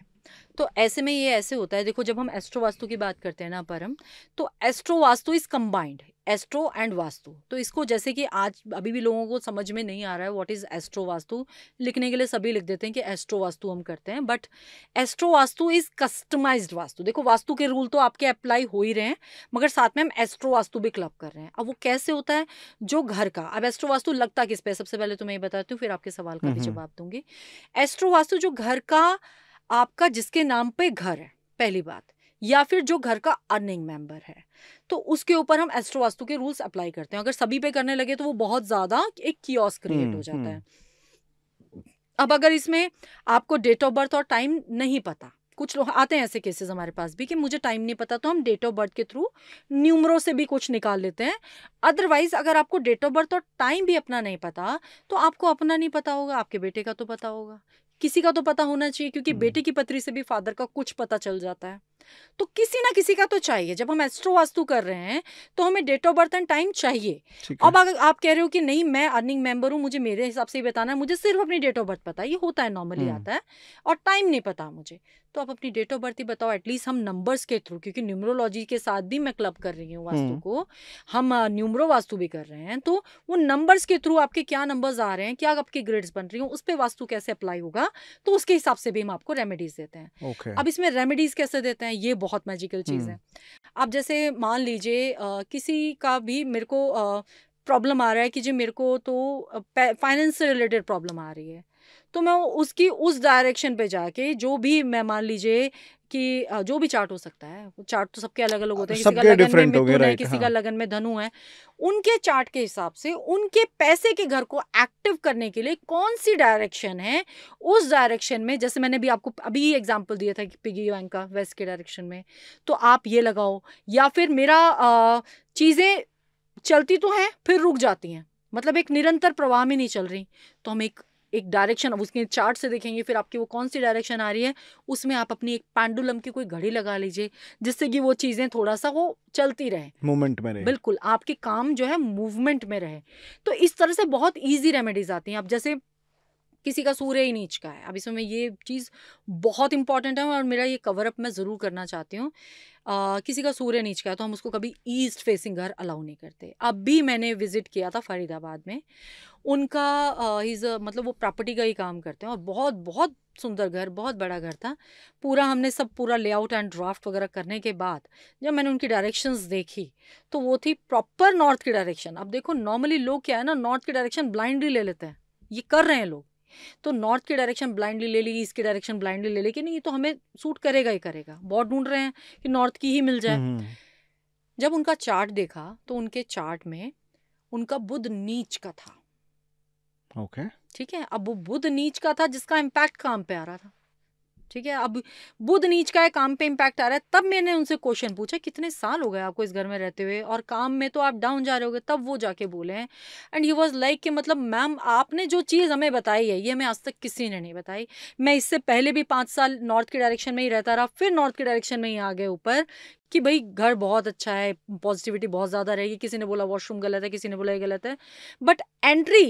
तो ऐसे में ये ऐसे होता है देखो जब हम एस्ट्रो वास्तु की बात करते हैं ना परम तो astro vastu is combined astro and vastu तो इसको जैसे कि आज अभी भी लोगों को समझ में नहीं आ रहा है व्हाट इज़ एस्ट्रो वास्तु लिखने के लिए सभी लिख देते हैं कि एस्ट्रो वास्तु हम करते हैं but astro vastu is customised vastu देखो वास्तु के रूल तो आपके अप्लाई हो ही रहे हैं मगर साथ में हम एस्ट्रो वास्तु भी क्लब कर रहे हैं अब वो कैसे होता है जो घर का अब एस्ट्रो वास्तु लगता किस पे सबसे पहले तो मैं ये बताती हूँ फिर आपके सवाल का भी हम्म, हम्म। जवाब दूंगी एस्ट्रो वास्तु जो घर का आपका जिसके नाम पे घर है पहली बात या फिर जो घर का अर्निंग मेंबर है तो उसके ऊपर हम एस्ट्रो वास्तु के रूल्स अप्लाई करते हैं अगर सभी पे करने लगे तो वो बहुत ज्यादा एक कियोस क्रिएट हो हम्म, जाता हम्म। है अब अगर इसमें आपको डेट ऑफ बर्थ और टाइम नहीं पता कुछ लोग आते हैं ऐसे केसेस हमारे पास भी कि मुझे टाइम नहीं पता तो हम डेट ऑफ बर्थ के थ्रू न्यूमरो से भी कुछ निकाल लेते हैं अदरवाइज अगर आपको डेट ऑफ बर्थ और टाइम भी अपना नहीं पता तो आपको अपना नहीं पता होगा आपके बेटे का तो पता होगा किसी का तो पता होना चाहिए क्योंकि हम्म। बेटे की पत्री से भी फादर का कुछ पता चल जाता है तो किसी ना किसी का तो चाहिए जब हम एस्ट्रो वास्तु कर रहे हैं तो हमें date of birth and time चाहिए अब अगर आप कह रहे हो कि नहीं मैं अर्निंग मेंबर हूं मुझे मेरे हिसाब से ही बताना है मुझे सिर्फ अपनी डेट ऑफ बर्थ पता है ये होता है नॉर्मली हम्म। आता है और टाइम नहीं पता मुझे तो आप अपनी डेट ऑफ बर्थ ही बताओ एटलीस्ट हम नंबर्स के थ्रू क्योंकि न्यूमरोलॉजी के साथ भी मैं क्लब कर रही हूँ वास्तु हम्म। को हम न्यूमरो वास्तु भी कर रहे हैं तो वो नंबर्स के थ्रू आपके क्या नंबर्स आ रहे हैं क्या आपके ग्रेड्स बन रही हूँ उस पर वास्तु कैसे अप्लाई होगा तो उसके हिसाब से भी हम आपको रेमेडीज देते हैं अब इसमें रेमेडीज कैसे देते हैं ये बहुत मैजिकल चीज़ है आप जैसे मान लीजिए किसी का भी मेरे को प्रॉब्लम आ रहा है कि जी मेरे को तो फाइनेंस से रिलेटेड प्रॉब्लम आ रही है तो मैं उसकी उस डायरेक्शन पे जाके जो भी मैं मान लीजिए कि जो भी चार्ट हो सकता है वो चार्ट तो सबके अलग अलग होते हैं किसी का लगन में मिथुन तो है किसी हाँ। का लगन में धनु है उनके चार्ट के हिसाब से उनके पैसे के घर को एक्टिव करने के लिए कौन सी डायरेक्शन है उस डायरेक्शन में जैसे मैंने भी आपको अभी एग्जाम्पल दिया था कि पिगी बैंक का वेस्ट के डायरेक्शन में तो आप ये लगाओ या फिर मेरा चीज़ें चलती तो हैं फिर रुक जाती हैं मतलब एक निरंतर प्रवाह में नहीं चल रही तो हम एक एक डायरेक्शन उसके चार्ट से देखेंगे फिर आपकी वो कौन सी डायरेक्शन आ रही है उसमें आप अपनी एक पैंडुलम की कोई घड़ी लगा लीजिए जिससे कि वो चीज़ें थोड़ा सा वो चलती रहे मूवमेंट में रहे बिल्कुल आपके काम जो है मूवमेंट में रहे तो इस तरह से बहुत ईजी रेमेडीज आती हैं आप जैसे किसी का सूर्य ही नीच का है अब इसमें ये चीज़ बहुत इंपॉर्टेंट है और मेरा ये कवर अप मैं ज़रूर करना चाहती हूँ किसी का सूर्य नीच का है तो हम उसको कभी ईस्ट फेसिंग घर अलाउ नहीं करते अब भी मैंने विज़िट किया था फरीदाबाद में उनका इज़ मतलब वो प्रॉपर्टी का ही काम करते हैं और बहुत बहुत सुंदर घर बहुत बड़ा घर था पूरा हमने सब पूरा लेआउट एंड ड्राफ्ट वगैरह करने के बाद जब मैंने उनकी डायरेक्शंस देखी तो वो थी प्रॉपर नॉर्थ की डायरेक्शन अब देखो नॉर्मली लोग क्या है ना नॉर्थ की डायरेक्शन ब्लाइंडली ले लेते हैं ये कर रहे हैं लोग तो नॉर्थ की डायरेक्शन ब्लाइंडली ले ली ईस्ट की डायरेक्शन ब्लाइंडली ले ली कि नहीं ये तो हमें सूट करेगा ही करेगा बहुत ढूंढ रहे हैं कि नॉर्थ की ही मिल जाए हम्म, हम्म। जब उनका चार्ट देखा तो उनके चार्ट में उनका बुध नीच का था ओके ठीक है अब वो बुध नीच का था जिसका इम्पैक्ट काम पे आ रहा था ठीक है अब बुध नीच का है काम पे इम्पैक्ट आ रहा है तब मैंने उनसे क्वेश्चन पूछा कितने साल हो गए आपको इस घर में रहते हुए और काम में तो आप डाउन जा रहे हो तब वो जाके बोले हैं एंड ही वॉज लाइक कि मतलब मैम आपने जो चीज़ हमें बताई है ये हमें आज तक किसी ने नहीं बताई मैं इससे पहले भी पाँच साल नॉर्थ के डायरेक्शन में ही रहता रहा फिर नॉर्थ के डायरेक्शन में ही आ गए ऊपर कि भाई घर बहुत अच्छा है पॉजिटिविटी बहुत ज़्यादा रहेगी किसी ने बोला वॉशरूम गलत है किसी ने बोला ये गलत है बट एंट्री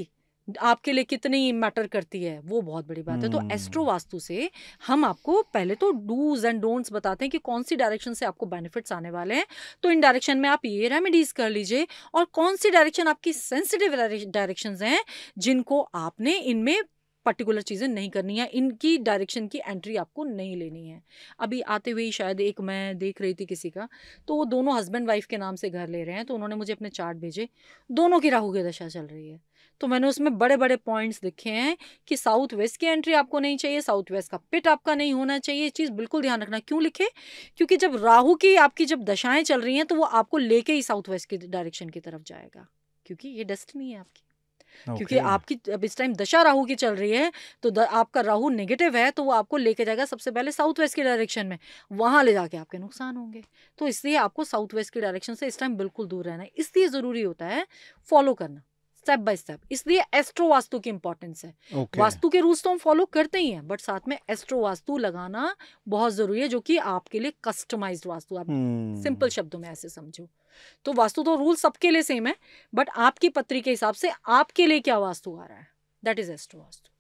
आपके लिए कितनी मैटर करती है वो बहुत बड़ी बात है तो हम्म। एस्ट्रो वास्तु से हम आपको पहले तो डूज एंड डोंट्स बताते हैं कि कौन सी डायरेक्शन से आपको बेनिफिट्स आने वाले हैं तो इन डायरेक्शन में आप ये रेमेडीज कर लीजिए और कौन सी डायरेक्शन आपकी सेंसिटिव डायरेक्शन हैं जिनको आपने इनमें पर्टिकुलर चीज़ें नहीं करनी है इनकी डायरेक्शन की एंट्री आपको नहीं लेनी है अभी आते हुए शायद एक मैं देख रही थी किसी का तो वो दोनों हस्बैंड वाइफ के नाम से घर ले रहे हैं तो उन्होंने मुझे अपने चार्ट भेजे दोनों की राहु की दशा चल रही है तो मैंने उसमें बड़े बड़े पॉइंट्स लिखे हैं कि साउथ वेस्ट की एंट्री आपको नहीं चाहिए साउथ वेस्ट का पिट आपका नहीं होना चाहिए ये चीज़ बिल्कुल ध्यान रखना क्यों लिखे क्योंकि जब राहू की आपकी जब दशाएँ चल रही हैं तो वो आपको लेके ही साउथ वेस्ट की डायरेक्शन की तरफ जाएगा क्योंकि ये डेस्टनी है आपकी okay. क्योंकि आपकी अब इस टाइम दशा राहु की चल रही है तो आपका राहु नेगेटिव है तो वो आपको लेके जाएगा सबसे पहले साउथ वेस्ट के डायरेक्शन में वहां ले जाके आपके नुकसान होंगे तो इसलिए आपको साउथ वेस्ट के डायरेक्शन से इस टाइम बिल्कुल दूर रहना है इसलिए ज़रूरी होता है फॉलो करना स्टेप बाय स्टेप इसलिए एस्ट्रो वास्तु की इंपॉर्टेंस है okay. वास्तु के रूल्स तो हम फॉलो करते ही हैं बट साथ में एस्ट्रो वास्तु लगाना बहुत जरूरी है जो कि आपके लिए कस्टमाइज्ड वास्तु आप सिंपल hmm. शब्दों में ऐसे समझो तो वास्तु तो रूल सबके लिए सेम है बट आपकी पत्री के हिसाब से आपके लिए क्या वास्तु आ रहा है दैट इज एस्ट्रो वास्तु